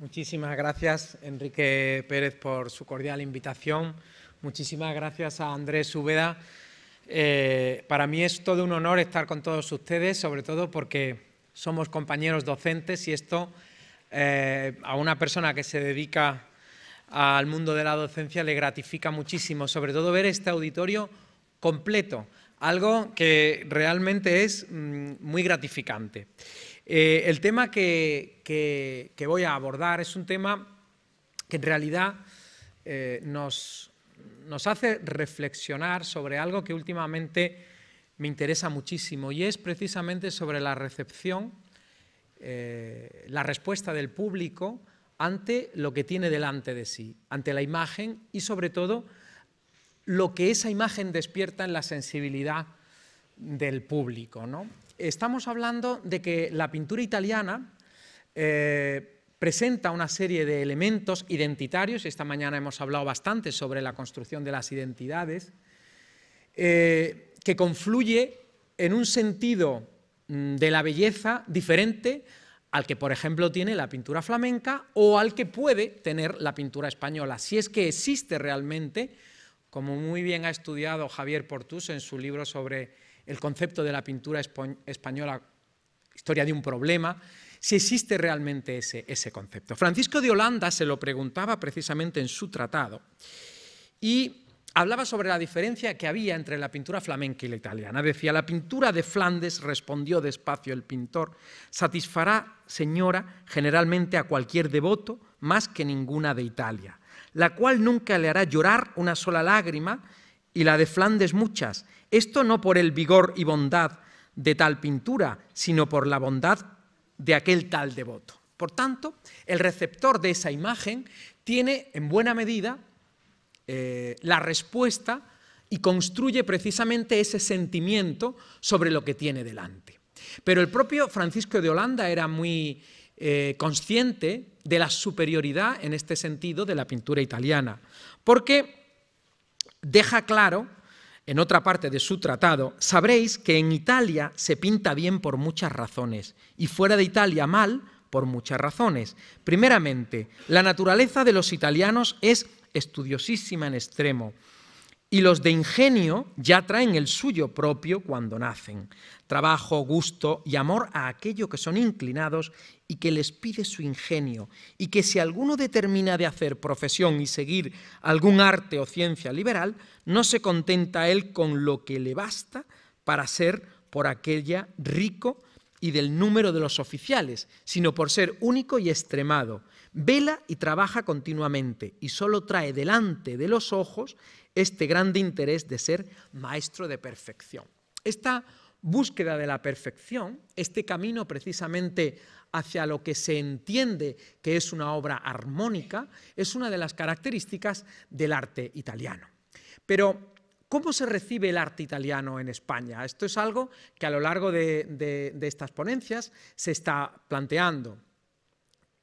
Muchísimas gracias, Enrique Pérez, por su cordial invitación. Muchísimas gracias a Andrés Ubeda. Eh, para mí es todo un honor estar con todos ustedes, sobre todo porque somos compañeros docentes y esto eh, a una persona que se dedica al mundo de la docencia le gratifica muchísimo, sobre todo ver este auditorio completo, algo que realmente es mm, muy gratificante. Eh, el tema que, voy a abordar es un tema que en realidad eh, nos, hace reflexionar sobre algo que últimamente me interesa muchísimo y es precisamente sobre la recepción, eh, la respuesta del público ante lo que tiene delante de sí, ante la imagen y sobre todo lo que esa imagen despierta en la sensibilidad del público. ¿no? estamos hablando de que la pintura italiana eh, presenta una serie de elementos identitarios, esta mañana hemos hablado bastante sobre la construcción de las identidades, eh, que confluye en un sentido mm, de la belleza diferente al que, por ejemplo, tiene la pintura flamenca o al que puede tener la pintura española, si es que existe realmente, como muy bien ha estudiado Javier Portus en su libro sobre el concepto de la pintura española, historia de un problema, si existe realmente ese, concepto. Francisco de Holanda se lo preguntaba precisamente en su tratado y hablaba sobre la diferencia que había entre la pintura flamenca y la italiana. Decía, la pintura de Flandes, respondió despacio el pintor, satisfará, señora, generalmente a cualquier devoto más que ninguna de Italia, la cual nunca le hará llorar una sola lágrima y la de Flandes muchas, esto no por el vigor y bondad de tal pintura, sino por la bondad de aquel tal devoto. Por tanto, el receptor de esa imagen tiene en buena medida eh, la respuesta y construye precisamente ese sentimiento sobre lo que tiene delante. Pero el propio Francisco de Holanda era muy eh, consciente de la superioridad en este sentido de la pintura italiana, porque deja claro en otra parte de su tratado, sabréis que en Italia se pinta bien por muchas razones y fuera de Italia mal por muchas razones. Primeramente, la naturaleza de los italianos es estudiosísima en extremo y los de ingenio ya traen el suyo propio cuando nacen, trabajo, gusto y amor a aquello que son inclinados y que les pide su ingenio, y que si alguno determina de hacer profesión y seguir algún arte o ciencia liberal, no se contenta él con lo que le basta para ser por aquella rico y del número de los oficiales, sino por ser único y extremado, Vela y trabaja continuamente y solo trae delante de los ojos este grande interés de ser maestro de perfección. Esta búsqueda de la perfección, este camino precisamente hacia lo que se entiende que es una obra armónica, es una de las características del arte italiano. Pero ¿Cómo se recibe el arte italiano en España? Esto es algo que a lo largo de, de, estas ponencias se está planteando.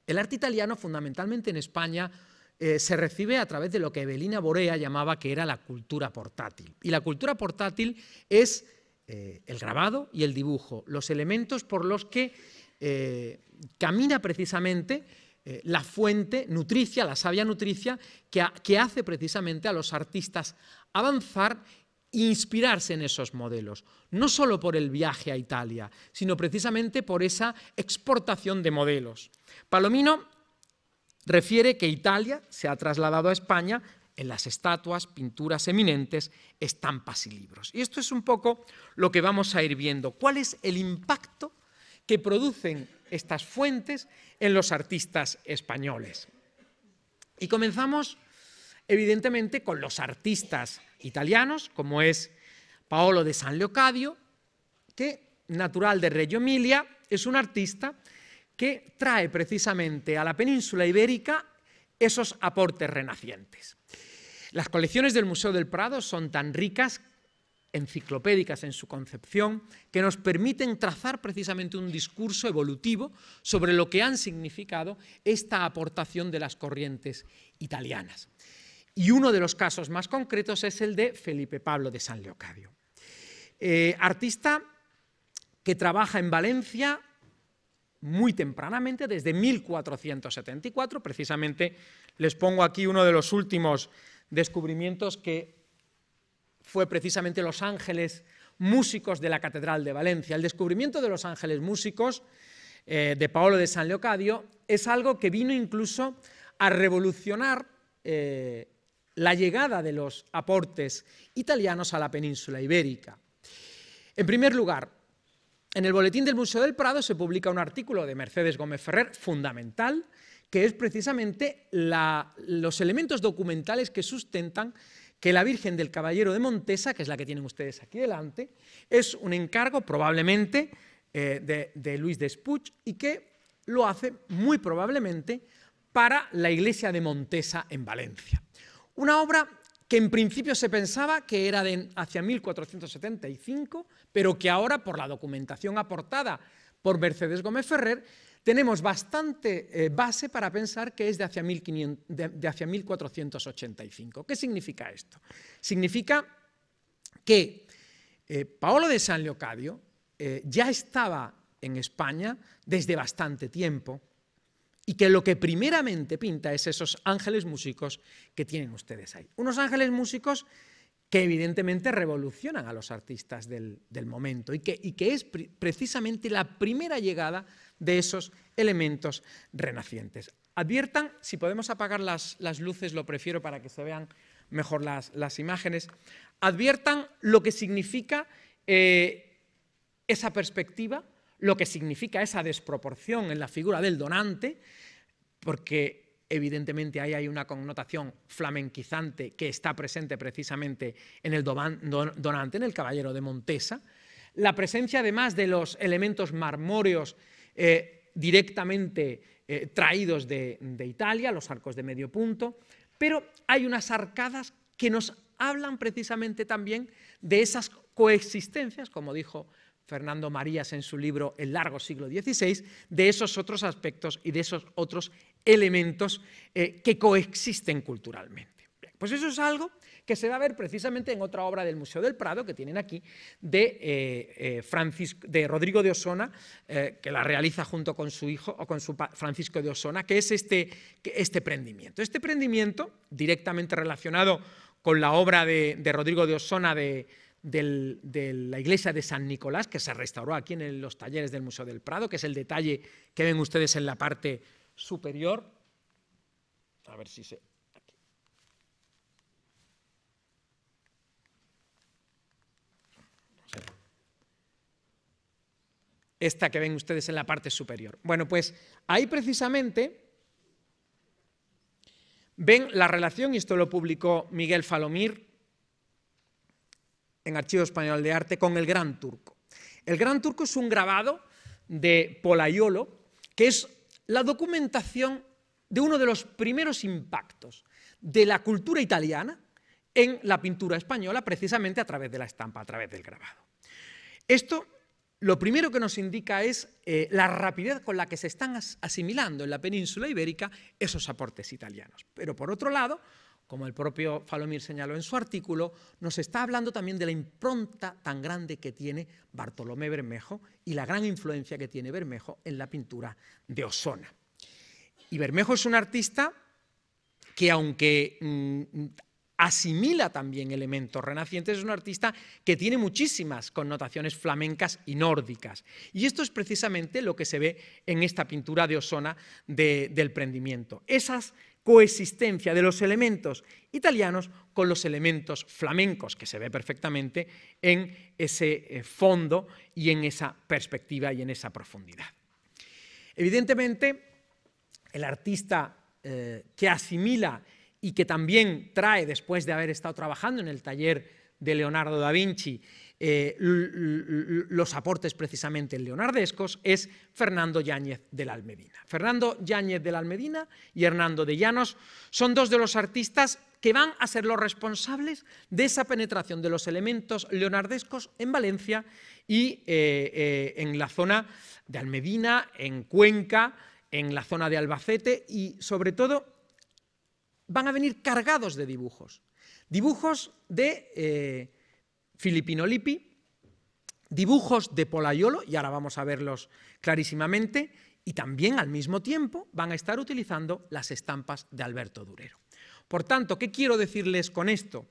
El arte italiano, fundamentalmente en España, eh, se recibe a través de lo que Evelina Borea llamaba que era la cultura portátil. Y la cultura portátil es eh, el grabado y el dibujo, los elementos por los que eh, camina precisamente la fuente nutricia, la sabia nutricia, que, hace precisamente a los artistas avanzar inspirarse en esos modelos, no solo por el viaje a Italia, sino precisamente por esa exportación de modelos. Palomino refiere que Italia se ha trasladado a España en las estatuas, pinturas eminentes, estampas y libros. Y esto es un poco lo que vamos a ir viendo. ¿Cuál es el impacto que producen estas fuentes en los artistas españoles? Y comenzamos evidentemente con los artistas italianos, como es Paolo de San Leocadio, que, natural de Reggio Emilia, es un artista que trae precisamente a la península ibérica esos aportes renacientes. Las colecciones del Museo del Prado son tan ricas, enciclopédicas en su concepción, que nos permiten trazar precisamente un discurso evolutivo sobre lo que han significado esta aportación de las corrientes italianas. Y uno de los casos más concretos es el de Felipe Pablo de San Leocadio. Eh, artista que trabaja en Valencia muy tempranamente, desde 1474. Precisamente les pongo aquí uno de los últimos descubrimientos que fue precisamente los ángeles músicos de la Catedral de Valencia. El descubrimiento de los ángeles músicos eh, de Paolo de San Leocadio es algo que vino incluso a revolucionar eh, la llegada de los aportes italianos a la península ibérica. En primer lugar, en el Boletín del Museo del Prado se publica un artículo de Mercedes Gómez Ferrer fundamental, que es precisamente los elementos documentales que sustentan que la Virgen del Caballero de Montesa, que es la que tienen ustedes aquí delante, es un encargo probablemente eh, de, de, Luis de Spuch y que lo hace muy probablemente para la iglesia de Montesa en Valencia. Una obra que en principio se pensaba que era de hacia 1475, pero que ahora por la documentación aportada por Mercedes Gómez Ferrer tenemos bastante eh, base para pensar que es de hacia, 1485. ¿Qué significa esto? Significa que eh, Paolo de San Leocadio eh, ya estaba en España desde bastante tiempo, y que lo que primeramente pinta es esos ángeles músicos que tienen ustedes ahí. Unos ángeles músicos que evidentemente revolucionan a los artistas del, momento y que, es precisamente la primera llegada de esos elementos renacientes. Adviertan, si podemos apagar las, luces, lo prefiero para que se vean mejor las, imágenes, adviertan lo que significa eh, esa perspectiva lo que significa esa desproporción en la figura del donante, porque evidentemente ahí hay una connotación flamenquizante que está presente precisamente en el donante, en el caballero de Montesa, la presencia además de los elementos marmóreos eh, directamente eh, traídos de Italia, los arcos de medio punto, pero hay unas arcadas que nos hablan precisamente también de esas coexistencias, como dijo Fernando Marías en su libro El largo siglo XVI, de esos otros aspectos y de esos otros elementos eh, que coexisten culturalmente. pues eso es algo que se va a ver precisamente en otra obra del Museo del Prado que tienen aquí, de, eh, eh, de Rodrigo de Osona, que la realiza junto con su hijo o con su Francisco de Osona, que es este, este prendimiento. Este prendimiento, directamente relacionado con la obra de, de Rodrigo de Osona de, de la iglesia de San Nicolás, que se restauró aquí en los talleres del Museo del Prado, que es el detalle que ven ustedes en la parte superior. A ver si se... Esta que ven ustedes en la parte superior. Bueno, pues ahí precisamente ven la relación, y esto lo publicó Miguel Falomir, en Archivo Español de Arte con el Gran Turco. El Gran Turco es un grabado de Polaiolo, que es la documentación de uno de los primeros impactos de la cultura italiana en la pintura española, precisamente a través de la estampa, a través del grabado. Esto lo primero que nos indica es eh, la rapidez con la que se están asimilando en la península ibérica esos aportes italianos. Pero por otro lado, como el propio Falomir señaló en su artículo, nos está hablando también de la impronta tan grande que tiene Bartolomé Bermejo y la gran influencia que tiene Bermejo en la pintura de Osona. Y Bermejo es un artista que aunque mm, asimila también elementos renacientes, es un artista que tiene muchísimas connotaciones flamencas y nórdicas. Y esto es precisamente lo que se ve en esta pintura de Osona del prendimiento. Esas coexistencia de los elementos italianos con los elementos flamencos, que se ve perfectamente en ese eh, fondo y en esa perspectiva y en esa profundidad. Evidentemente, el artista eh, que asimila y que también trae, después de haber estado trabajando en el taller de Leonardo da Vinci eh, los aportes precisamente leonardescos es Fernando Yáñez de la Almedina. Fernando Yáñez de la Almedina y Hernando de Llanos son dos de los artistas que van a ser los responsables de esa penetración de los elementos leonardescos en Valencia y eh, eh, en la zona de Almedina, en Cuenca, en la zona de Albacete y sobre todo van a venir cargados de dibujos. Dibujos de Filipino Lippi, dibujos de Polaiolo, y ahora vamos a verlos clarísimamente, y también al mismo tiempo van a estar utilizando las estampas de Alberto Durero. Por tanto, ¿qué quiero decirles con esto?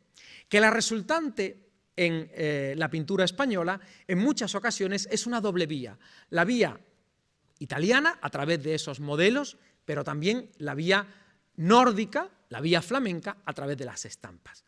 Que la resultante en eh, la pintura española en muchas ocasiones es una doble vía. La vía italiana a través de esos modelos, pero también la vía nórdica, la vía flamenca a través de las estampas.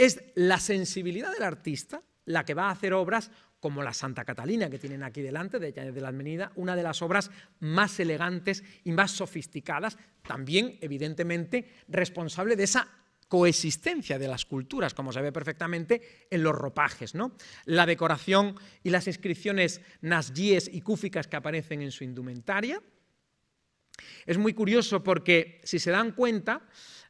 Es la sensibilidad del artista la que va a hacer obras como la Santa Catalina que tienen aquí delante, de de la avenida una de las obras más elegantes y más sofisticadas, también evidentemente responsable de esa coexistencia de las culturas, como se ve perfectamente en los ropajes. ¿no? La decoración y las inscripciones nasguíes y cúficas que aparecen en su indumentaria. Es muy curioso porque, si se dan cuenta,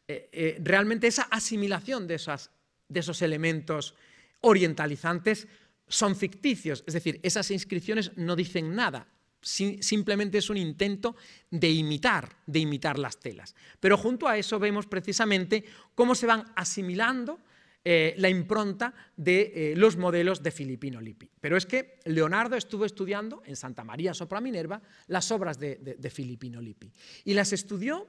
eh, eh, realmente esa asimilación de esas de esos elementos orientalizantes son ficticios, es decir, esas inscripciones no dicen nada, simplemente es un intento de imitar, de imitar las telas. Pero junto a eso vemos precisamente cómo se van asimilando eh, la impronta de eh, los modelos de Filipino Lippi. Pero es que Leonardo estuvo estudiando en Santa María sopra Minerva las obras de, de, de Filipino Lippi y las estudió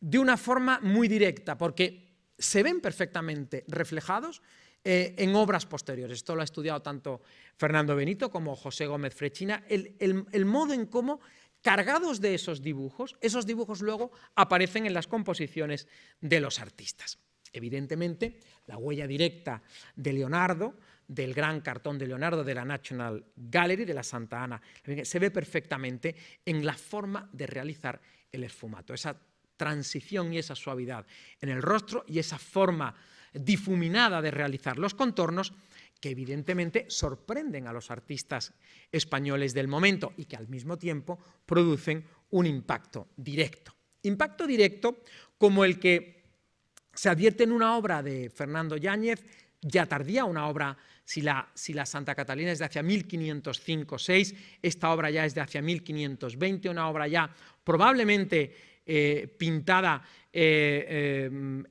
de una forma muy directa, porque se ven perfectamente reflejados eh, en obras posteriores. Esto lo ha estudiado tanto Fernando Benito como José Gómez Frechina, el, modo en cómo cargados de esos dibujos, esos dibujos luego aparecen en las composiciones de los artistas. Evidentemente, la huella directa de Leonardo, del gran cartón de Leonardo de la National Gallery de la Santa Ana, se ve perfectamente en la forma de realizar el esfumato, transición y esa suavidad en el rostro y esa forma difuminada de realizar los contornos que evidentemente sorprenden a los artistas españoles del momento y que al mismo tiempo producen un impacto directo. Impacto directo como el que se advierte en una obra de Fernando Yáñez, ya tardía, una obra, si la, si la Santa Catalina es de hacia 1505-6, esta obra ya es de hacia 1520, una obra ya probablemente eh, pintada eh, eh,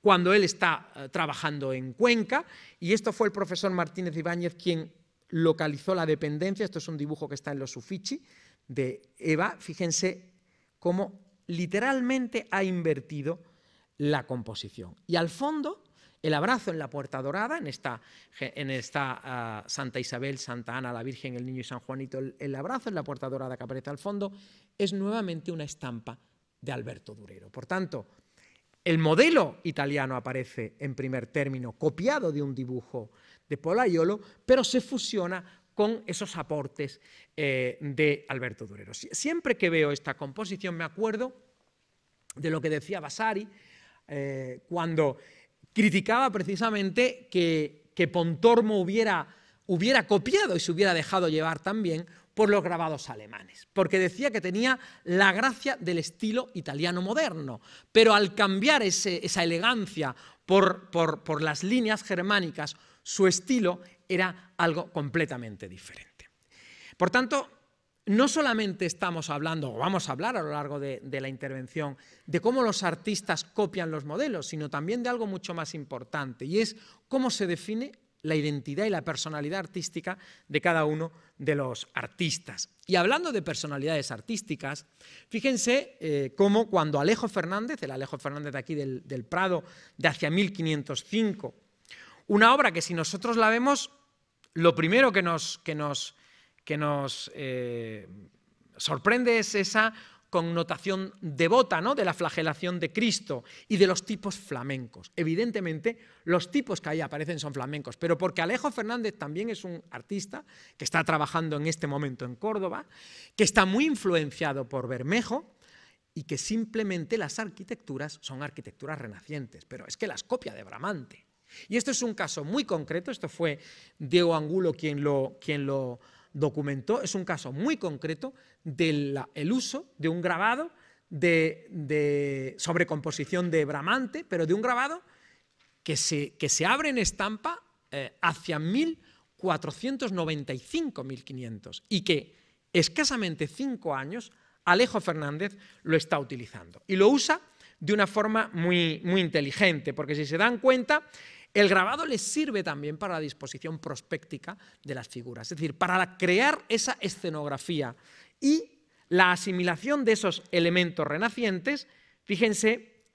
cuando él está trabajando en Cuenca. Y esto fue el profesor Martínez Ibáñez quien localizó la dependencia. Esto es un dibujo que está en los Uffizi de Eva. Fíjense cómo literalmente ha invertido la composición. Y al fondo, el abrazo en la Puerta Dorada, en esta, ah, Santa Isabel, Santa Ana, la Virgen, el Niño y San Juanito, el abrazo en la Puerta Dorada que aparece al fondo, es nuevamente una estampa de Alberto Durero. Por tanto, el modelo italiano aparece en primer término, copiado de un dibujo de Polaiolo, pero se fusiona con esos aportes eh, de Alberto Durero. Siempre que veo esta composición me acuerdo de lo que decía Vasari eh, cuando criticaba precisamente que, Pontormo hubiera, hubiera copiado y se hubiera dejado llevar también por los grabados alemanes, porque decía que tenía la gracia del estilo italiano moderno, pero al cambiar esa elegancia por, por, las líneas germánicas, su estilo era algo completamente diferente. Por tanto, no solamente estamos hablando, o vamos a hablar a lo largo de, de, la intervención, de cómo los artistas copian los modelos, sino también de algo mucho más importante, y es cómo se define la identidad y la personalidad artística de cada uno de los artistas. Y hablando de personalidades artísticas, fíjense eh, cómo cuando Alejo Fernández, el Alejo Fernández de aquí del, Prado, de hacia 1505, una obra que si nosotros la vemos, lo primero que nos, que nos, que nos eh, sorprende es esa connotación devota ¿no? de la flagelación de Cristo y de los tipos flamencos. Evidentemente, los tipos que ahí aparecen son flamencos, pero porque Alejo Fernández también es un artista que está trabajando en este momento en Córdoba, que está muy influenciado por Bermejo y que simplemente las arquitecturas son arquitecturas renacientes, pero es que las copia de Bramante. Y esto es un caso muy concreto, esto fue Diego Angulo quien lo... Quien lo documentó, es un caso muy concreto del el uso de un grabado de, de sobrecomposición de Bramante, pero de un grabado que se, que se abre en estampa eh, hacia 1495-1500 y que escasamente cinco años Alejo Fernández lo está utilizando. Y lo usa de una forma muy, muy inteligente, porque si se dan cuenta, el grabado les sirve también para la disposición prospéctica de las figuras, es decir, para crear esa escenografía y la asimilación de esos elementos renacientes, fíjense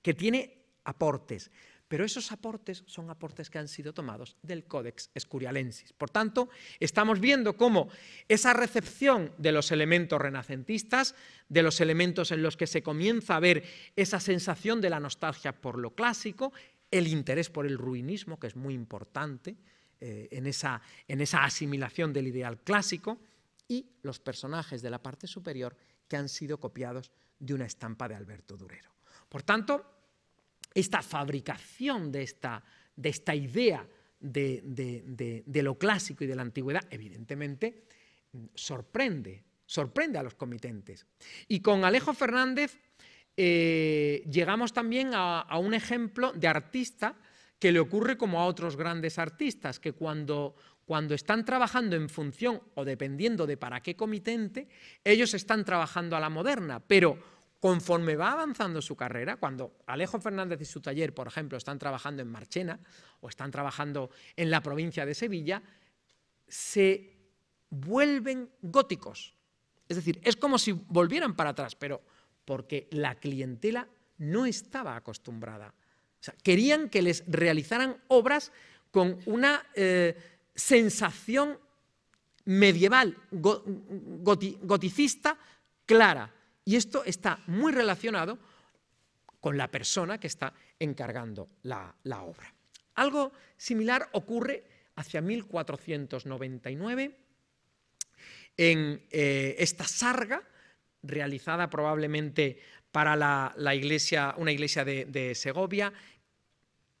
que tiene aportes, pero esos aportes son aportes que han sido tomados del Codex Escurialensis. Por tanto, estamos viendo cómo esa recepción de los elementos renacentistas, de los elementos en los que se comienza a ver esa sensación de la nostalgia por lo clásico, el interés por el ruinismo, que es muy importante eh, en, esa, en esa asimilación del ideal clásico, y los personajes de la parte superior que han sido copiados de una estampa de Alberto Durero. Por tanto, esta fabricación de esta, de esta idea de, de, lo clásico y de la antigüedad, evidentemente, mm, sorprende, sorprende a los comitentes. Y con Alejo Fernández eh, llegamos también a, un ejemplo de artista que le ocurre como a otros grandes artistas, que cuando están trabajando en función o dependiendo de para qué comitente, ellos están trabajando a la moderna, pero conforme va avanzando su carrera, cuando Alejo Fernández y su taller, por ejemplo, están trabajando en Marchena o están trabajando en la provincia de Sevilla, se vuelven góticos. Es decir, es como si volvieran para atrás, pero porque la clientela no estaba acostumbrada. querían que les realizaran obras con una eh, sensación medieval, goticista, clara. Y esto está muy relacionado con la persona que está encargando la, obra. Algo similar ocurre hacia 1499 en eh, esta sarga realizada probablemente para la, iglesia, una iglesia de, Segovia,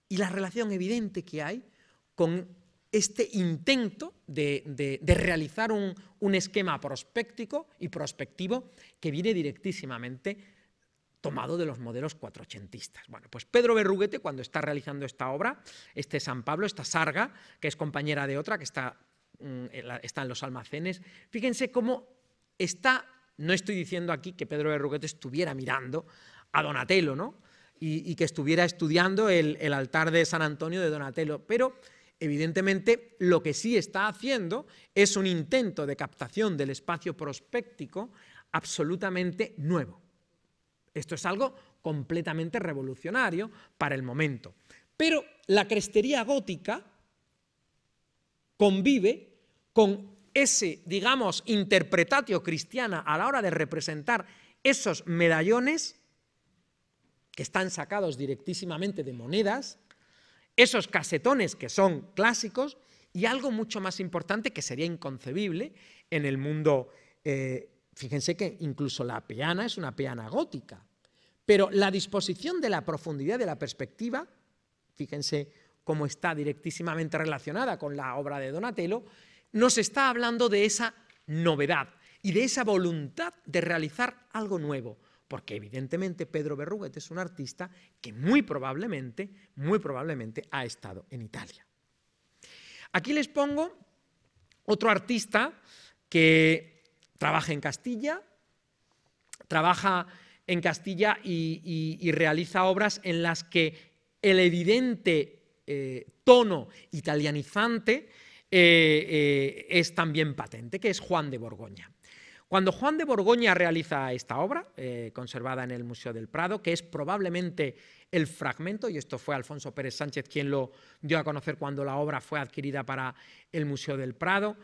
y la relación evidente que hay con este intento de, realizar un, esquema prospectivo y prospectivo que viene directísimamente tomado de los modelos cuatrochentistas. Bueno, pues Pedro Berruguete, cuando está realizando esta obra, este San Pablo, esta sarga, que es compañera de otra, que está, mm, está en los almacenes, fíjense cómo está no estoy diciendo aquí que Pedro de estuviera mirando a Donatello, ¿no? Y, que estuviera estudiando el, altar de San Antonio de Donatello, pero Evidentemente, lo que sí está haciendo es un intento de captación del espacio prospéctico absolutamente nuevo. Esto es algo completamente revolucionario para el momento. Pero la crestería gótica convive con ese, digamos, interpretatio cristiana a la hora de representar esos medallones, que están sacados directísimamente de monedas, esos casetones que son clásicos y algo mucho más importante que sería inconcebible en el mundo. Eh, fíjense que incluso la peana es una peana gótica, pero la disposición de la profundidad de la perspectiva, fíjense cómo está directísimamente relacionada con la obra de Donatello, nos está hablando de esa novedad y de esa voluntad de realizar algo nuevo. Porque evidentemente Pedro Berruguete es un artista que muy probablemente, muy probablemente ha estado en Italia. Aquí les pongo otro artista que trabaja en Castilla, trabaja en Castilla y, realiza obras en las que el evidente eh, tono italianizante eh, eh, es también patente, que es Juan de Borgoña. Cuando Juan de Borgoña realiza esta obra, eh, conservada en el Museo del Prado, que es probablemente el fragmento, y esto fue Alfonso Pérez Sánchez quien lo dio a conocer cuando la obra fue adquirida para el Museo del Prado,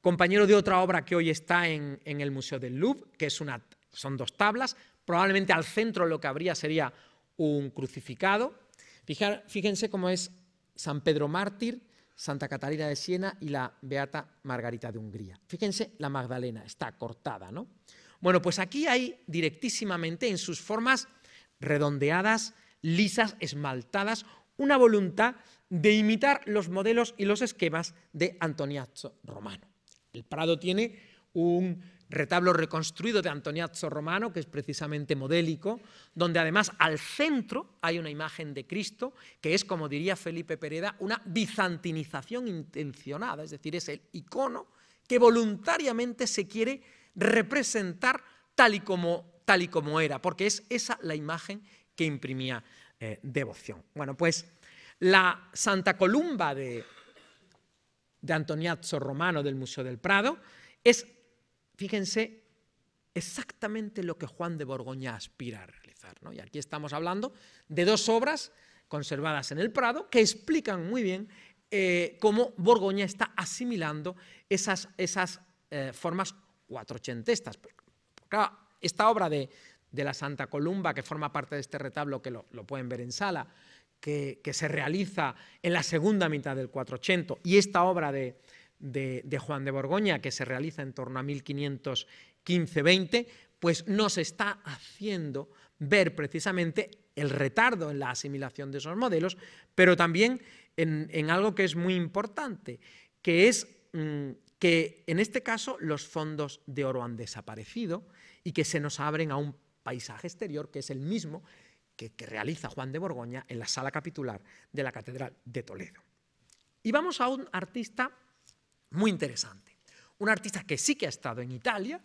compañero de otra obra que hoy está en, el Museo del Louvre, que es una, son dos tablas, probablemente al centro lo que habría sería un crucificado. fíjense cómo es San Pedro Mártir, Santa Catalina de Siena y la Beata Margarita de Hungría. Fíjense, la Magdalena está cortada, ¿no? Bueno, pues aquí hay directísimamente en sus formas redondeadas, lisas, esmaltadas, una voluntad de imitar los modelos y los esquemas de Antoniazzo Romano. El Prado tiene un retablo reconstruido de Antoniazzo Romano, que es precisamente modélico, donde además al centro hay una imagen de Cristo, que es, como diría Felipe Pereda, una bizantinización intencionada, es decir, es el icono que voluntariamente se quiere representar tal y como, tal y como era, porque es esa la imagen que imprimía eh, devoción. Bueno, pues la Santa Columba de, de Antoniazzo Romano del Museo del Prado es Fíjense exactamente lo que Juan de Borgoña aspira a realizar. Y aquí estamos hablando de dos obras conservadas en el Prado que explican muy bien eh, cómo Borgoña está asimilando esas, esas eh, formas cuatrochentestas. esta obra de, la Santa Columba, que forma parte de este retablo, que lo, pueden ver en sala, que, se realiza en la segunda mitad del 480, y esta obra de, de, Juan de Borgoña, que se realiza en torno a 1515-20, pues nos está haciendo ver precisamente el retardo en la asimilación de esos modelos, pero también en, algo que es muy importante, que es mm, que en este caso los fondos de oro han desaparecido y que se nos abren a un paisaje exterior que es el mismo que, que realiza Juan de Borgoña en la sala capitular de la Catedral de Toledo. Y vamos a un artista muy interesante. Un artista que sí que ha estado en Italia.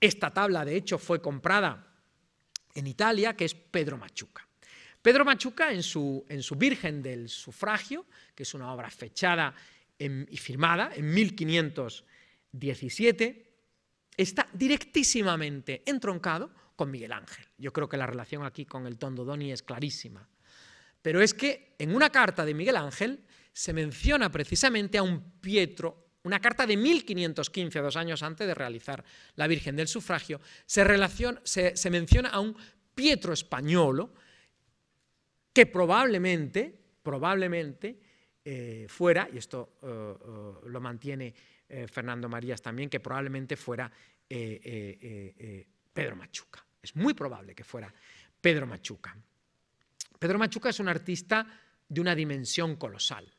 Esta tabla, de hecho, fue comprada en Italia, que es Pedro Machuca. Pedro Machuca, en su, en su Virgen del Sufragio, que es una obra fechada y firmada en 1517, está directísimamente entroncado con Miguel Ángel. Yo creo que la relación aquí con el Tondo Doni es clarísima. Pero es que en una carta de Miguel Ángel se menciona precisamente a un Pietro, una carta de 1515, dos años antes de realizar la Virgen del Sufragio, se, se, menciona a un Pietro españolo que probablemente, probablemente eh, fuera, y esto eh, eh, lo mantiene Fernando Marías también, que probablemente fuera Pedro Machuca. Es muy probable que fuera Pedro Machuca. Pedro Machuca es un artista de una dimensión colosal.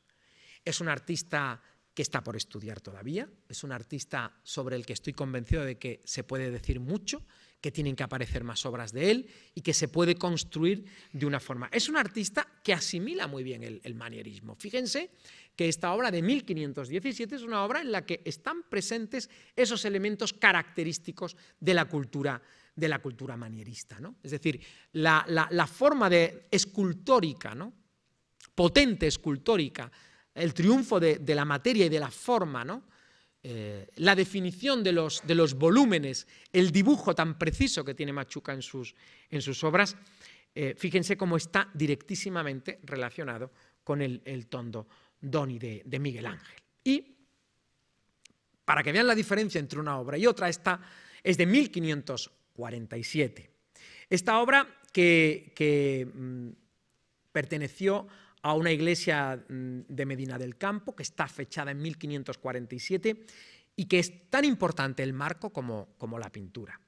Es un artista que está por estudiar todavía, es un artista sobre el que estoy convencido de que se puede decir mucho, que tienen que aparecer más obras de él y que se puede construir de una forma. Es un artista que asimila muy bien el, manierismo. Fíjense que esta obra de 1517 es una obra en la que están presentes esos elementos característicos de la cultura, de la cultura manierista. ¿no? Es decir, la, forma de escultórica, ¿no? potente escultórica el triunfo de, la materia y de la forma, ¿no? Eh, la definición de los, volúmenes, el dibujo tan preciso que tiene Machuca en sus, obras, eh, fíjense cómo está directísimamente relacionado con el, tondo Doni de, Miguel Ángel. Y para que vean la diferencia entre una obra y otra, esta es de 1547. Esta obra que, mm, perteneció a... perteneció a una iglesia mm, de Medina del Campo que está fechada en 1547 y que es tan importante el marco como, como la pintura.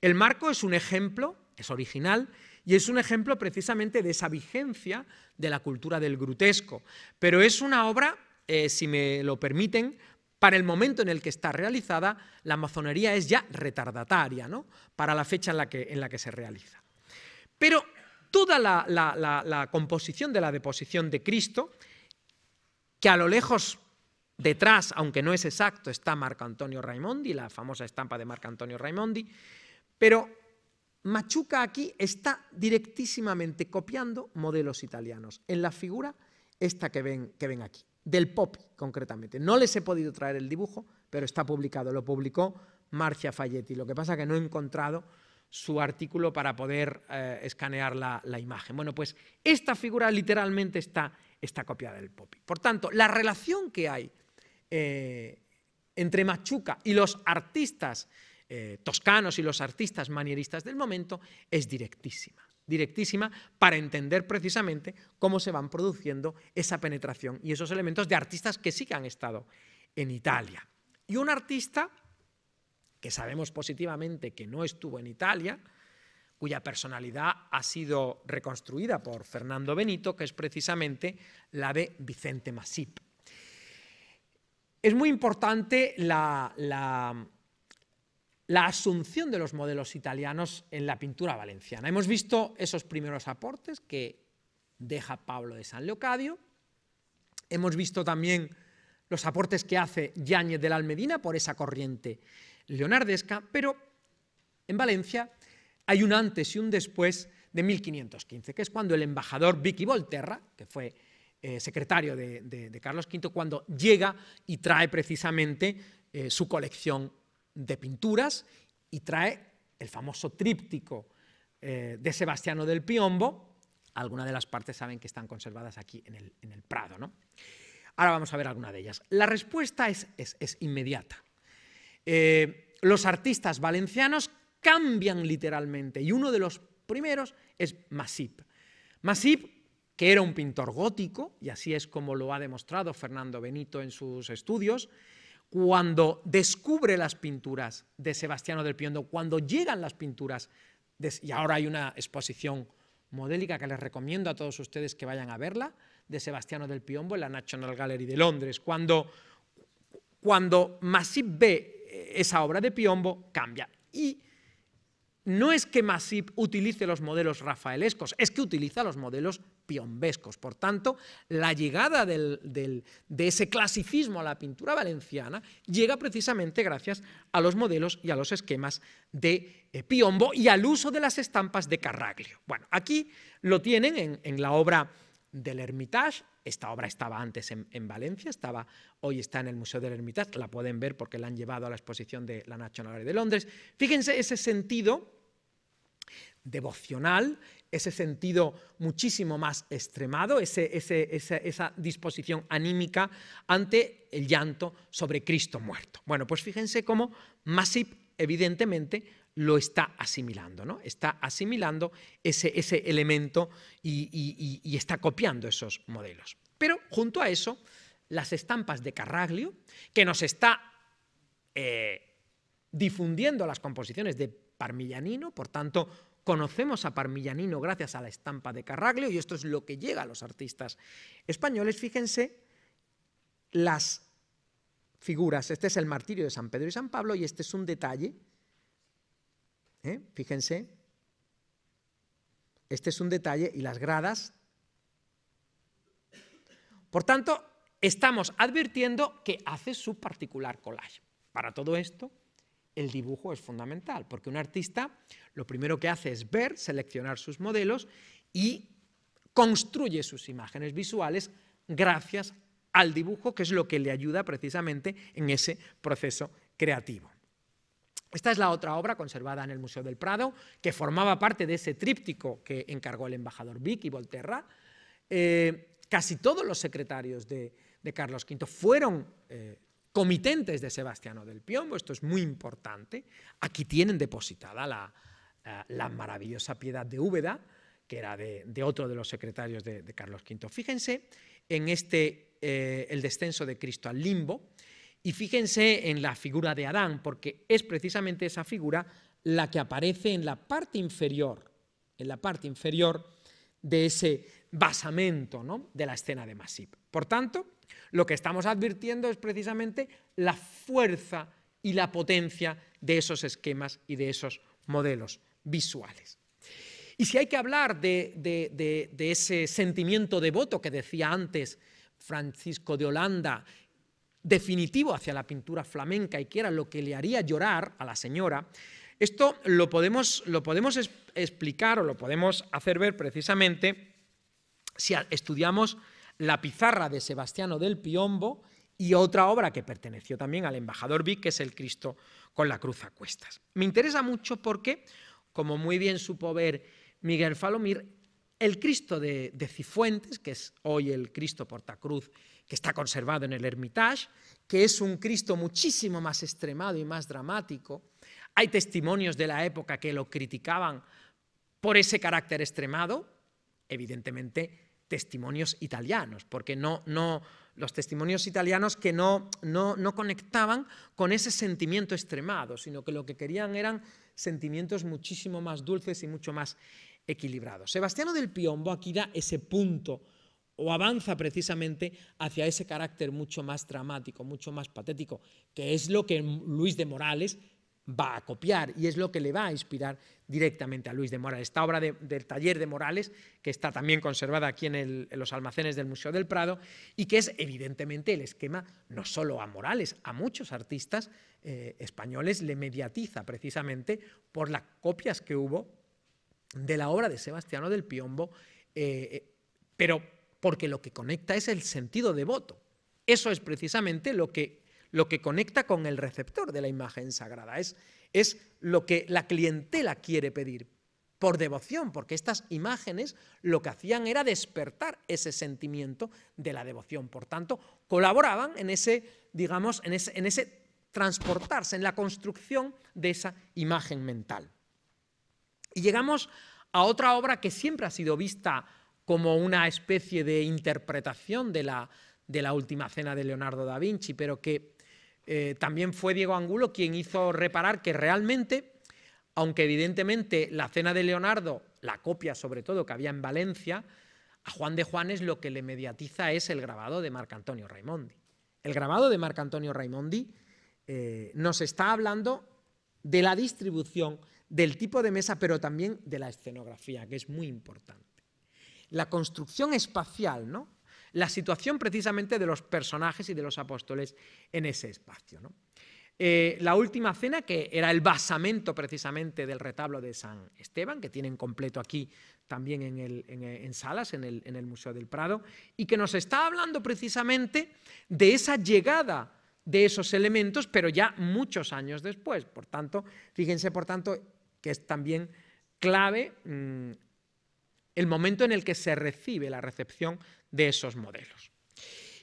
El marco es un ejemplo, es original, y es un ejemplo precisamente de esa vigencia de la cultura del grutesco, pero es una obra, eh, si me lo permiten, para el momento en el que está realizada, la mazonería es ya retardataria, ¿no? para la fecha en la que, en la que se realiza. Pero toda la, composición de la deposición de Cristo, que a lo lejos detrás, aunque no es exacto, está Marco Antonio Raimondi, la famosa estampa de Marco Antonio Raimondi, pero Machuca aquí está directísimamente copiando modelos italianos en la figura esta que ven, aquí, del pop concretamente. No les he podido traer el dibujo, pero está publicado, lo publicó Marcia Falletti. Lo que pasa es que no he encontrado su artículo para poder eh, escanear la, imagen. Bueno, pues esta figura literalmente está, está copiada del Popi. Por tanto, la relación que hay eh, entre Machuca y los artistas eh, toscanos y los artistas manieristas del momento es directísima directísima para entender precisamente cómo se van produciendo esa penetración y esos elementos de artistas que sí que han estado en Italia. Y un artista que sabemos positivamente que no estuvo en Italia, cuya personalidad ha sido reconstruida por Fernando Benito, que es precisamente la de Vicente Masip. Es muy importante la, la, asunción de los modelos italianos en la pintura valenciana. Hemos visto esos primeros aportes que deja Pablo de San Leocadio, hemos visto también los aportes que hace Yáñez de la Almedina por esa corriente leonardesca, pero en Valencia hay un antes y un después de 1515, que es cuando el embajador Vicky Volterra, que fue eh, secretario de, Carlos V, cuando llega y trae precisamente eh, su colección de pinturas y trae el famoso tríptico eh, de Sebastiano del Piombo. Algunas de las partes saben que están conservadas aquí en el, Prado. ¿no? Ahora vamos a ver alguna de ellas. La respuesta es inmediata. Eh, los artistas valencianos cambian literalmente y uno de los primeros es Masip. Masip, que era un pintor gótico, y así es como lo ha demostrado Fernando Benito en sus estudios, cuando descubre las pinturas de Sebastiano del Piondo, cuando llegan las pinturas, y ahora hay una exposición modélica que les recomiendo a todos ustedes que vayan a verla, de Sebastiano del Piombo en la National Gallery de Londres, cuando, cuando Masip ve esa obra de Piombo cambia. Y no es que Masip utilice los modelos rafaelescos, es que utiliza los modelos piombescos. Por tanto, la llegada de ese clasicismo a la pintura valenciana llega precisamente gracias a los modelos y a los esquemas de eh, Piombo y al uso de las estampas de Carraglio. Bueno, aquí lo tienen en la obra del Hermitage. Esta obra estaba antes en, Valencia, estaba, hoy está en el Museo del Hermitage, la pueden ver porque la han llevado a la exposición de la National Gallery de Londres. Fíjense ese sentido devocional, ese sentido muchísimo más extremado, esa, esa disposición anímica ante el llanto sobre Cristo muerto. Bueno, pues fíjense cómo Masip evidentemente lo está asimilando, ¿no? Está asimilando ese, elemento y, está copiando esos modelos. Pero junto a eso, las estampas de Carraglio, que nos está eh, difundiendo las composiciones de Parmigianino, por tanto, conocemos a Parmigianino gracias a la estampa de Carraglio, y esto es lo que llega a los artistas españoles. Fíjense las figuras, este es el martirio de San Pedro y San Pablo, y este es un detalle ¿eh? Fíjense, este es un detalle y las gradas. Por tanto, estamos advirtiendo que hace su particular collage. Para todo esto, el dibujo es fundamental, porque un artista lo primero que hace es ver, seleccionar sus modelos y construye sus imágenes visuales gracias al dibujo, que es lo que le ayuda precisamente en ese proceso creativo. Esta es la otra obra conservada en el Museo del Prado, que formaba parte de ese tríptico que encargó el embajador Vicky Volterra. Eh, casi todos los secretarios de, Carlos V fueron eh, comitentes de Sebastiano del Piombo, esto es muy importante. Aquí tienen depositada la, eh, maravillosa piedad de Úbeda, que era de, otro de los secretarios de, Carlos V. Fíjense en este, el descenso de Cristo al limbo, y fíjense en la figura de Adán, porque es precisamente esa figura la que aparece en la parte inferior, en la parte inferior de ese basamento de la escena de Masip. Por tanto, lo que estamos advirtiendo es precisamente la fuerza y la potencia de esos esquemas y de esos modelos visuales. Y si hay que hablar de, de, de ese sentimiento devoto que decía antes Francisco de Holanda definitivo hacia la pintura flamenca y que era lo que le haría llorar a la señora, esto lo podemos, lo podemos explicar o lo podemos hacer ver precisamente si estudiamos la pizarra de Sebastiano del Piombo y otra obra que perteneció también al embajador Vic, que es el Cristo con la cruz a cuestas. Me interesa mucho porque, como muy bien supo ver Miguel Falomir, el Cristo de, de Cifuentes, que es hoy el Cristo portacruz que está conservado en el Hermitage, que es un Cristo muchísimo más extremado y más dramático. Hay testimonios de la época que lo criticaban por ese carácter extremado, evidentemente testimonios italianos, porque no, no, los testimonios italianos que no, no, conectaban con ese sentimiento extremado, sino que lo que querían eran sentimientos muchísimo más dulces y mucho más equilibrados. Sebastiano del Piombo aquí da ese punto o avanza precisamente hacia ese carácter mucho más dramático, mucho más patético, que es lo que Luis de Morales va a copiar y es lo que le va a inspirar directamente a Luis de Morales. Esta obra del taller de Morales, que está también conservada aquí en, los almacenes del Museo del Prado y que es evidentemente el esquema no solo a Morales, a muchos artistas eh, españoles le mediatiza precisamente por las copias que hubo de la obra de Sebastiano del Piombo, eh, eh, pero porque lo que conecta es el sentido devoto. Eso es precisamente lo que, lo que conecta con el receptor de la imagen sagrada, es, es lo que la clientela quiere pedir por devoción, porque estas imágenes lo que hacían era despertar ese sentimiento de la devoción. Por tanto, colaboraban en ese, digamos, en ese transportarse, en la construcción de esa imagen mental. Y llegamos a otra obra que siempre ha sido vista como una especie de interpretación de la, última cena de Leonardo da Vinci, pero que eh, también fue Diego Angulo quien hizo reparar que realmente, aunque evidentemente la cena de Leonardo, la copia sobre todo que había en Valencia, a Juan de Juanes lo que le mediatiza es el grabado de Marcantonio Raimondi. El grabado de Marcantonio Raimondi eh, nos está hablando de la distribución, del tipo de mesa, pero también de la escenografía, que es muy importante la construcción espacial, ¿no? la situación precisamente de los personajes y de los apóstoles en ese espacio. ¿no? Eh, la última cena, que era el basamento precisamente del retablo de San Esteban, que tienen completo aquí también en, salas, en el, Museo del Prado, y que nos está hablando precisamente de esa llegada de esos elementos, pero ya muchos años después. Por tanto, fíjense, por tanto, que es también clave mm, el momento en el que se recibe la recepción de esos modelos.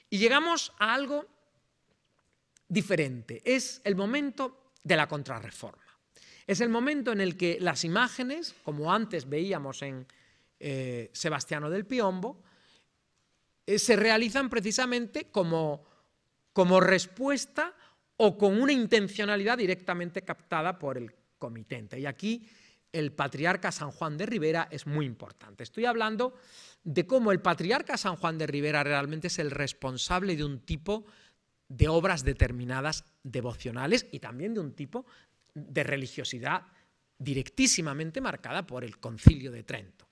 Y llegamos a algo diferente, es el momento de la contrarreforma. Es el momento en el que las imágenes, como antes veíamos en eh, Sebastiano del Piombo, eh, se realizan precisamente como, como respuesta o con una intencionalidad directamente captada por el comitente. Y aquí el patriarca San Juan de Rivera es muy importante. Estoy hablando de cómo el patriarca San Juan de Rivera realmente es el responsable de un tipo de obras determinadas devocionales y también de un tipo de religiosidad directísimamente marcada por el concilio de Trento.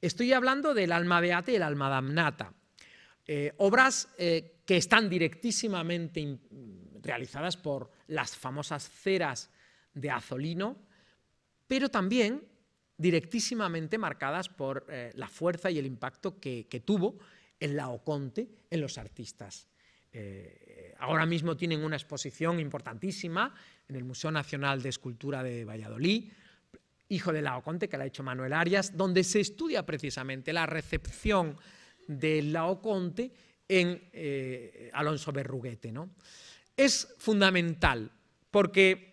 Estoy hablando del alma beate y el alma damnata, eh, obras eh, que están directísimamente realizadas por las famosas ceras de Azolino, pero también directísimamente marcadas por eh, la fuerza y el impacto que, tuvo en la Oconte en los artistas. Eh, ahora mismo tienen una exposición importantísima en el Museo Nacional de Escultura de Valladolid, hijo de la Oconte, que la ha hecho Manuel Arias, donde se estudia precisamente la recepción del la en eh, Alonso Berruguete. ¿no? Es fundamental porque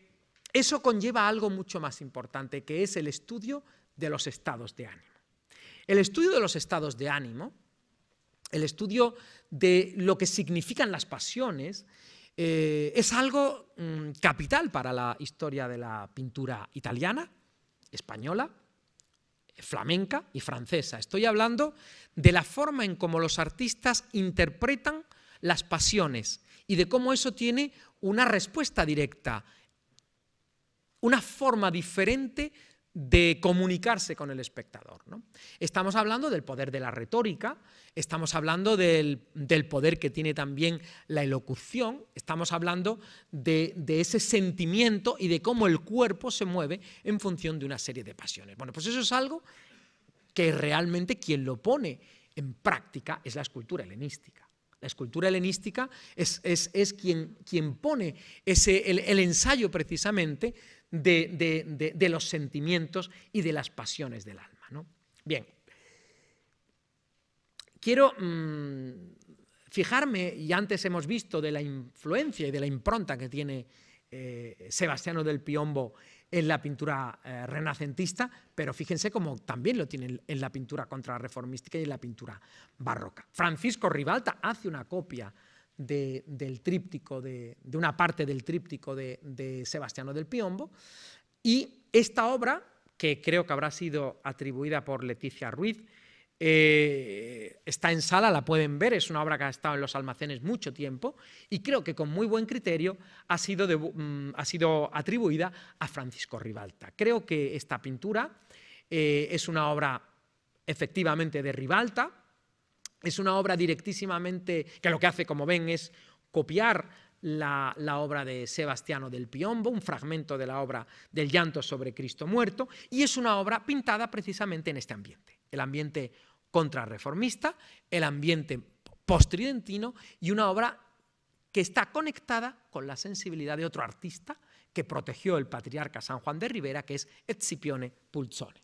eso conlleva algo mucho más importante, que es el estudio de los estados de ánimo. El estudio de los estados de ánimo, el estudio de lo que significan las pasiones, eh, es algo mm, capital para la historia de la pintura italiana, española, flamenca y francesa. Estoy hablando de la forma en cómo los artistas interpretan las pasiones y de cómo eso tiene una respuesta directa una forma diferente de comunicarse con el espectador. ¿no? Estamos hablando del poder de la retórica, estamos hablando del, poder que tiene también la elocución, estamos hablando de, de, ese sentimiento y de cómo el cuerpo se mueve en función de una serie de pasiones. Bueno, pues eso es algo que realmente quien lo pone en práctica es la escultura helenística la escultura helenística es, quien, pone el, ensayo precisamente de, los sentimientos y de las pasiones del alma. Bien, quiero mm, fijarme, y antes hemos visto de la influencia y de la impronta que tiene eh, Sebastiano del Piombo en la pintura eh, renacentista, pero fíjense cómo también lo tienen en la pintura contrarreformística y en la pintura barroca. Francisco Ribalta hace una copia de, del tríptico, de, una parte del tríptico de, de Sebastiano del Piombo, y esta obra, que creo que habrá sido atribuida por Leticia Ruiz, eh, está en sala, la pueden ver, es una obra que ha estado en los almacenes mucho tiempo y creo que con muy buen criterio ha sido, mm, ha sido atribuida a Francisco Ribalta. Creo que esta pintura eh, es una obra efectivamente de Ribalta, es una obra directísimamente que lo que hace, como ven, es copiar la, la, obra de Sebastiano del Piombo, un fragmento de la obra del llanto sobre Cristo muerto, y es una obra pintada precisamente en este ambiente, el ambiente contrarreformista, el ambiente posttridentino y una obra que está conectada con la sensibilidad de otro artista que protegió el patriarca San Juan de Rivera, que es Excipione Pulzone.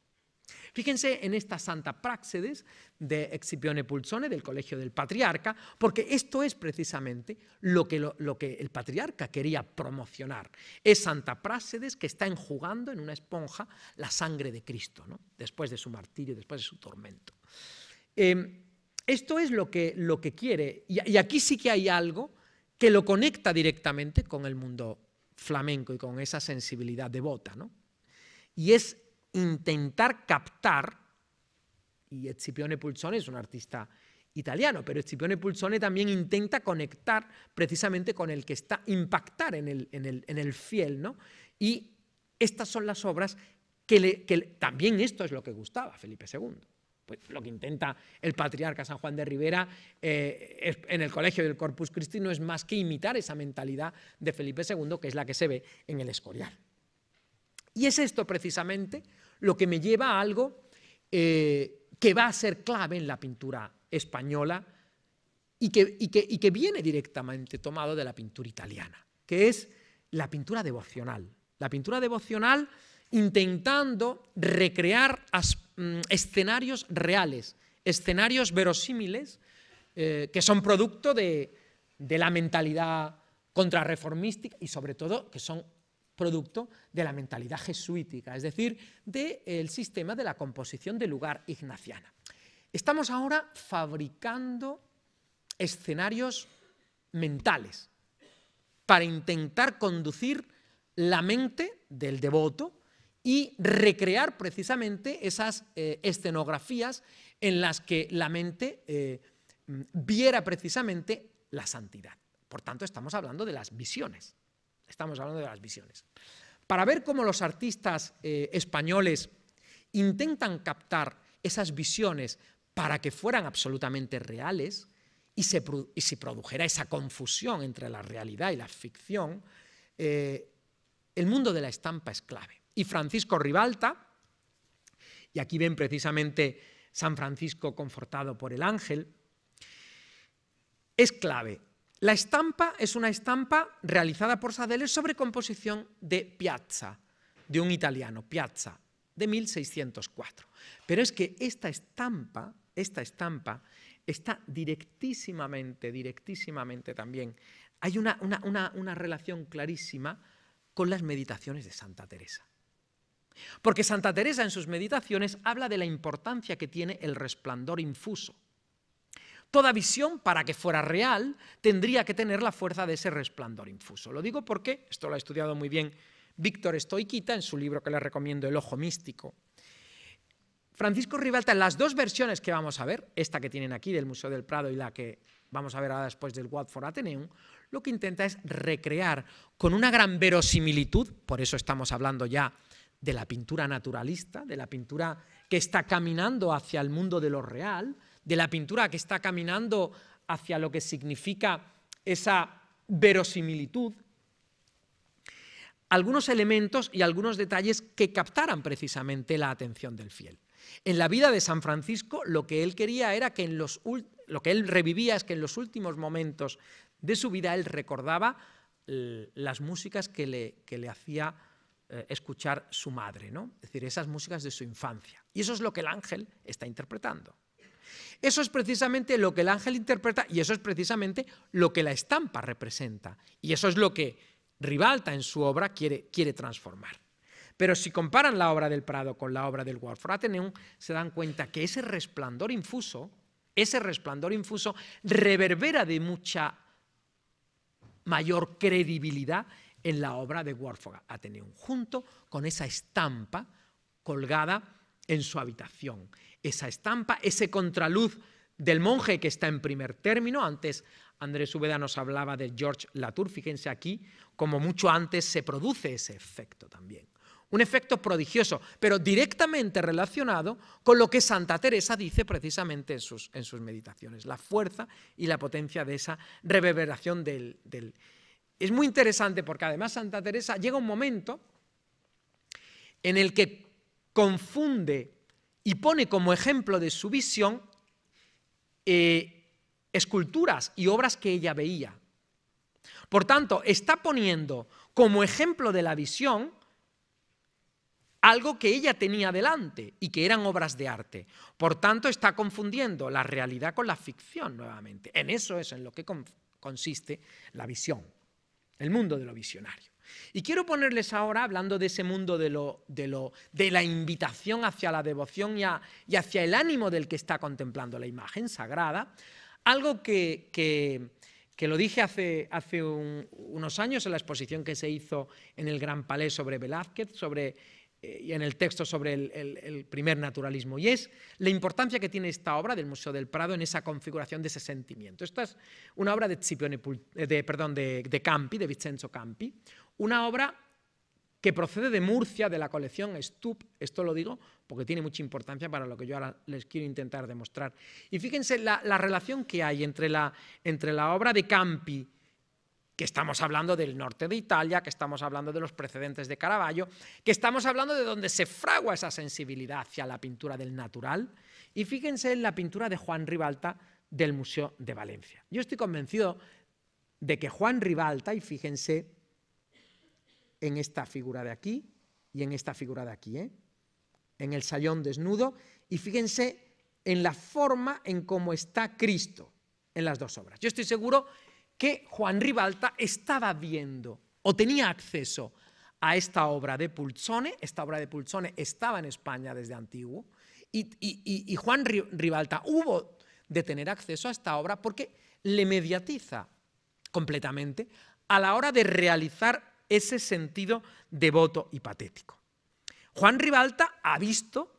Fíjense en esta santa Praxedes de Excipione Pulzone del Colegio del Patriarca, porque esto es precisamente lo que, el patriarca quería promocionar. Es santa Praxedes que está enjugando en una esponja la sangre de Cristo, después de su martirio, después de su tormento. Em, esto es lo que, lo que quiere. Y, aquí sí que hay algo que lo conecta directamente con el mundo flamenco y con esa sensibilidad devota. ¿no? Y es intentar captar, y Escipione Pulzone es un artista italiano, pero Escipione Pulzone también intenta conectar precisamente con el que está, impactar en el, en fiel. Y estas son las obras que, también esto es lo que gustaba Felipe II. Pues lo que intenta el patriarca San Juan de Rivera eh, en el colegio del Corpus Christi no es más que imitar esa mentalidad de Felipe II, que es la que se ve en el Escorial. Y es esto precisamente lo que me lleva a algo eh, que va a ser clave en la pintura española y que viene directamente tomado de la pintura italiana, que es la pintura devocional. La pintura devocional intentando recrear mm, escenarios reales, escenarios verosímiles eh, que son producto de, la mentalidad contrarreformística y sobre todo que son producto de la mentalidad jesuítica, es decir, del sistema de la composición del lugar ignaciana. Estamos ahora fabricando escenarios mentales para intentar conducir la mente del devoto y recrear precisamente esas eh, escenografías en las que la mente eh, mm, viera precisamente la santidad. Por tanto, estamos hablando de las visiones. Estamos hablando de las visiones. Para ver cómo los artistas eh, españoles intentan captar esas visiones para que fueran absolutamente reales y se, produjera esa confusión entre la realidad y la ficción, el mundo de la estampa es clave y Francisco Ribalta. Y aquí ven precisamente San Francisco confortado por el ángel. Es clave. La estampa es una estampa realizada por Sadele sobre composición de Piazza, de un italiano, Piazza, de 1604. Pero es que esta estampa, esta estampa está directísimamente, directísimamente también. Hay una relación clarísima con las meditaciones de Santa Teresa. Porque Santa Teresa en sus meditaciones habla de la importancia que tiene el resplandor infuso. Toda visión, para que fuera real, tendría que tener la fuerza de ese resplandor infuso. Lo digo porque, esto lo ha estudiado muy bien Víctor Stoiquita en su libro que le recomiendo, El Ojo Místico. Francisco Rivalta, en las dos versiones que vamos a ver, esta que tienen aquí del Museo del Prado y la que vamos a ver ahora después del Watford Ateneum, lo que intenta es recrear con una gran verosimilitud, por eso estamos hablando ya de la pintura naturalista, de la pintura que está caminando hacia el mundo de lo real, de la pintura que está caminando hacia lo que significa esa verosimilitud, algunos elementos y algunos detalles que captaran precisamente la atención del fiel. En la vida de San Francisco lo que él quería era que en los lo que él revivía es que en los últimos momentos de su vida él recordaba las músicas que le, que le hacía eh, escuchar su madre, ¿no? es decir, esas músicas de su infancia. Y eso es lo que el ángel está interpretando. Eso es precisamente lo que el ángel interpreta y eso es precisamente lo que la estampa representa. Y eso es lo que Ribalta en su obra quiere, transformar. Pero si comparan la obra del Prado con la obra del Warford Ateneum, se dan cuenta que ese resplandor infuso, ese resplandor infuso reverbera de mucha mayor credibilidad en la obra de Warfoga, Ateneum, junto con esa estampa colgada en su habitación. Esa estampa, ese contraluz del monje que está en primer término, antes Andrés Ubeda nos hablaba de George Latour, fíjense aquí, como mucho antes se produce ese efecto también. Un efecto prodigioso, pero directamente relacionado con lo que Santa Teresa dice precisamente en sus, en sus meditaciones, la fuerza y la potencia de esa reverberación del, del es muy interesante porque además Santa Teresa llega un momento en el que confunde y pone como ejemplo de su visión eh, esculturas y obras que ella veía. Por tanto, está poniendo como ejemplo de la visión algo que ella tenía delante y que eran obras de arte. Por tanto, está confundiendo la realidad con la ficción nuevamente. En eso es en lo que consiste la visión el mundo de lo visionario. Y quiero ponerles ahora, hablando de ese mundo de, lo, de, lo, de la invitación hacia la devoción y, hacia el ánimo del que está contemplando la imagen sagrada, algo que, que, lo dije hace, hace unos años en la exposición que se hizo en el Gran Palais sobre Velázquez, sobre eh, y en el texto sobre el, primer naturalismo, y es la importancia que tiene esta obra del Museo del Prado en esa configuración de ese sentimiento. Esta es una obra eh, de, de, Campi, de Vincenzo Campi, una obra que procede de Murcia, de la colección Stup, esto lo digo porque tiene mucha importancia para lo que yo ahora les quiero intentar demostrar. Y fíjense la, relación que hay entre la obra de Campi que estamos hablando del norte de Italia, que estamos hablando de los precedentes de Caravaggio, que estamos hablando de donde se fragua esa sensibilidad hacia la pintura del natural. Y fíjense en la pintura de Juan Ribalta del Museo de Valencia. Yo estoy convencido de que Juan Ribalta, y fíjense en esta figura de aquí y en esta figura de aquí, ¿eh? en el sayón desnudo, y fíjense en la forma en cómo está Cristo en las dos obras. Yo estoy seguro que Juan Ribalta estaba viendo o tenía acceso a esta obra de Pulzone. Esta obra de Pulzone estaba en España desde antiguo y, Juan Ribalta hubo de tener acceso a esta obra porque le mediatiza completamente a la hora de realizar ese sentido devoto y patético. Juan Ribalta ha visto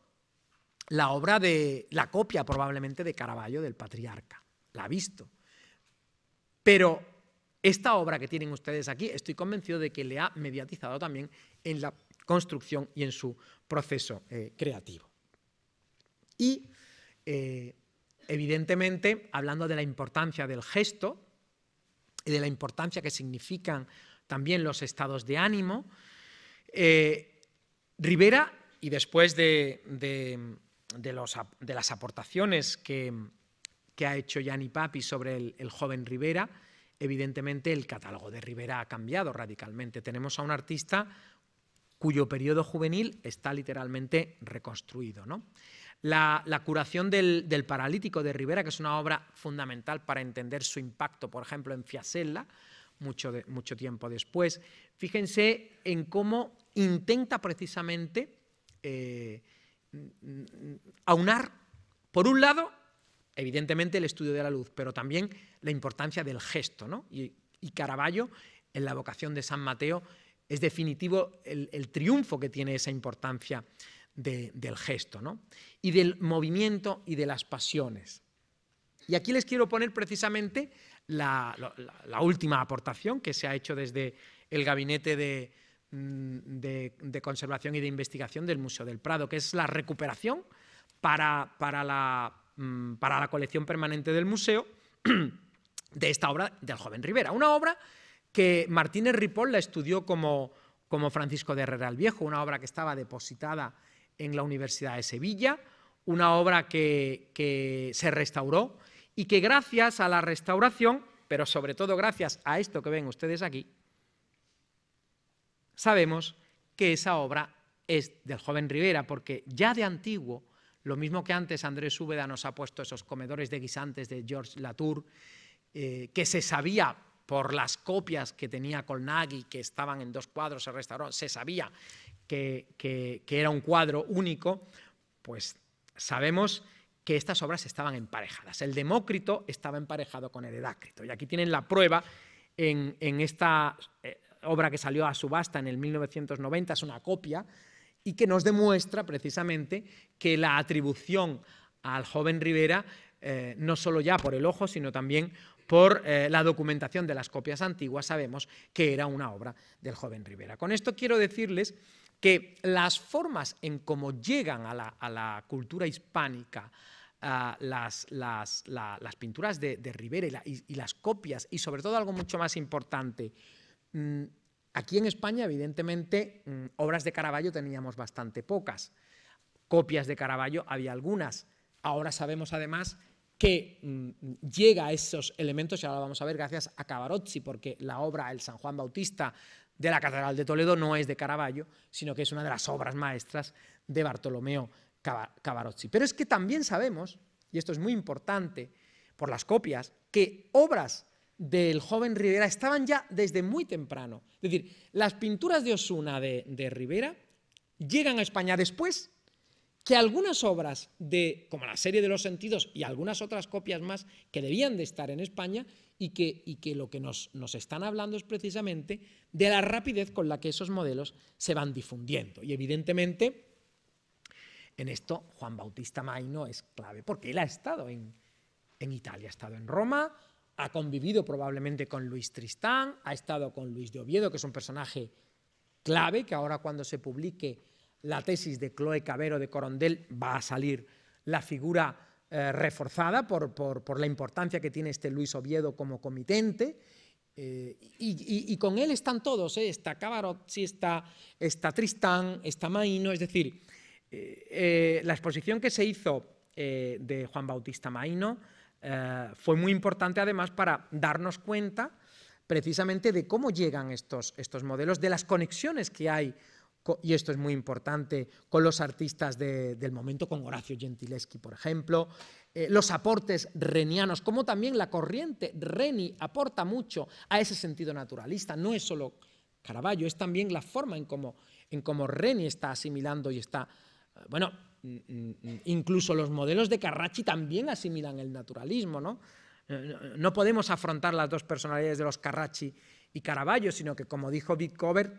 la obra de la copia probablemente de Caravaggio del Patriarca, la ha visto. Pero esta obra que tienen ustedes aquí, estoy convencido de que le ha mediatizado también en la construcción y en su proceso eh, creativo. Y eh, evidentemente, hablando de la importancia del gesto y de la importancia que significan también los estados de ánimo, eh, Rivera, y después de, de las aportaciones que, que ha hecho Gianni Papi sobre el, joven Rivera, evidentemente el catálogo de Rivera ha cambiado radicalmente. Tenemos a un artista cuyo periodo juvenil está literalmente reconstruido. La, curación del, paralítico de Rivera, que es una obra fundamental para entender su impacto, por ejemplo, en Fiasella, mucho, tiempo después. Fíjense en cómo intenta precisamente eh, aunar, por un lado, evidentemente el estudio de la luz, pero también la importancia del gesto. Y, y, Caravaggio, en la vocación de San Mateo, es definitivo el, triunfo que tiene esa importancia del gesto y del movimiento y de las pasiones. Y aquí les quiero poner precisamente la, última aportación que se ha hecho desde el gabinete mm, de, conservación y de investigación del Museo del Prado, que es la recuperación para, para la Mm, para la colección permanente del museo de esta obra del joven Rivera. Una obra que Martínez Ripoll la estudió como, Francisco de Herrera el Viejo, una obra que estaba depositada en la Universidad de Sevilla, una obra que se restauró y que gracias a la restauración, pero sobre todo gracias a esto que ven ustedes aquí, sabemos que esa obra es del joven Rivera, porque ya de antiguo lo mismo que antes Andrés Úbeda nos ha puesto esos comedores de guisantes de George Latour, eh, que se sabía por las copias que tenía Colnaghi, que estaban en dos cuadros, se se sabía que, era un cuadro único, pues sabemos que estas obras estaban emparejadas. El Demócrito estaba emparejado con el Heráclito. Y aquí tienen la prueba en, esta eh, obra que salió a subasta en el 1990, es una copia y que nos demuestra precisamente que la atribución al joven Rivera, eh, no solo ya por el ojo, sino también por eh, la documentación de las copias antiguas, sabemos que era una obra del joven Rivera. Con esto quiero decirles que las formas en cómo llegan a la, cultura hispánica, las, pinturas de, Rivera y, las copias, y sobre todo algo mucho más importante, mm, Aquí en España, evidentemente, mm, obras de Caravaggio teníamos bastante pocas. Copias de Caravaggio había algunas. Ahora sabemos además que mm, llega a esos elementos, y ahora lo vamos a ver gracias a Cavarozzi, porque la obra El San Juan Bautista de la Catedral de Toledo no es de Caravaggio, sino que es una de las obras maestras de Bartolomeo Cavarozzi. Pero es que también sabemos, y esto es muy importante por las copias, que obras del joven Rivera estaban ya desde muy temprano. Es decir, las pinturas de Osuna de, Rivera llegan a España después que algunas obras de, como la serie de los sentidos y algunas otras copias más que debían de estar en España y que, lo que nos, están hablando es precisamente de la rapidez con la que esos modelos se van difundiendo. Y evidentemente, en esto Juan Bautista Maino es clave, porque él ha estado en, en Italia, ha estado en Roma, ha convivido probablemente con Luis Tristán, ha estado con Luis de Oviedo, que es un personaje clave, que ahora cuando se publique la tesis de Chloe Cabero de Corondel va a salir la figura eh, reforzada por, la importancia que tiene este Luis Oviedo como comitente. Eh, y, con él están todos, ¿eh? está Cavarozzi, está, está, Tristán, está Maino, es decir, la exposición que se hizo de Juan Bautista Maino eh, fue muy importante además para darnos cuenta precisamente de cómo llegan estos, estos modelos, de las conexiones que hay, y esto es muy importante, con los artistas del momento, con Horacio Gentileschi, por ejemplo, eh, los aportes renianos, como también la corriente reni aporta mucho a ese sentido naturalista, no es solo Caravaggio, es también la forma en cómo, en Reni está asimilando y está, eh, bueno, Mm, mm, mm. incluso los modelos de Carracci también asimilan el naturalismo, eh, ¿no? podemos afrontar las dos personalidades de los Carracci y Caravaggio, sino que, como dijo Cover,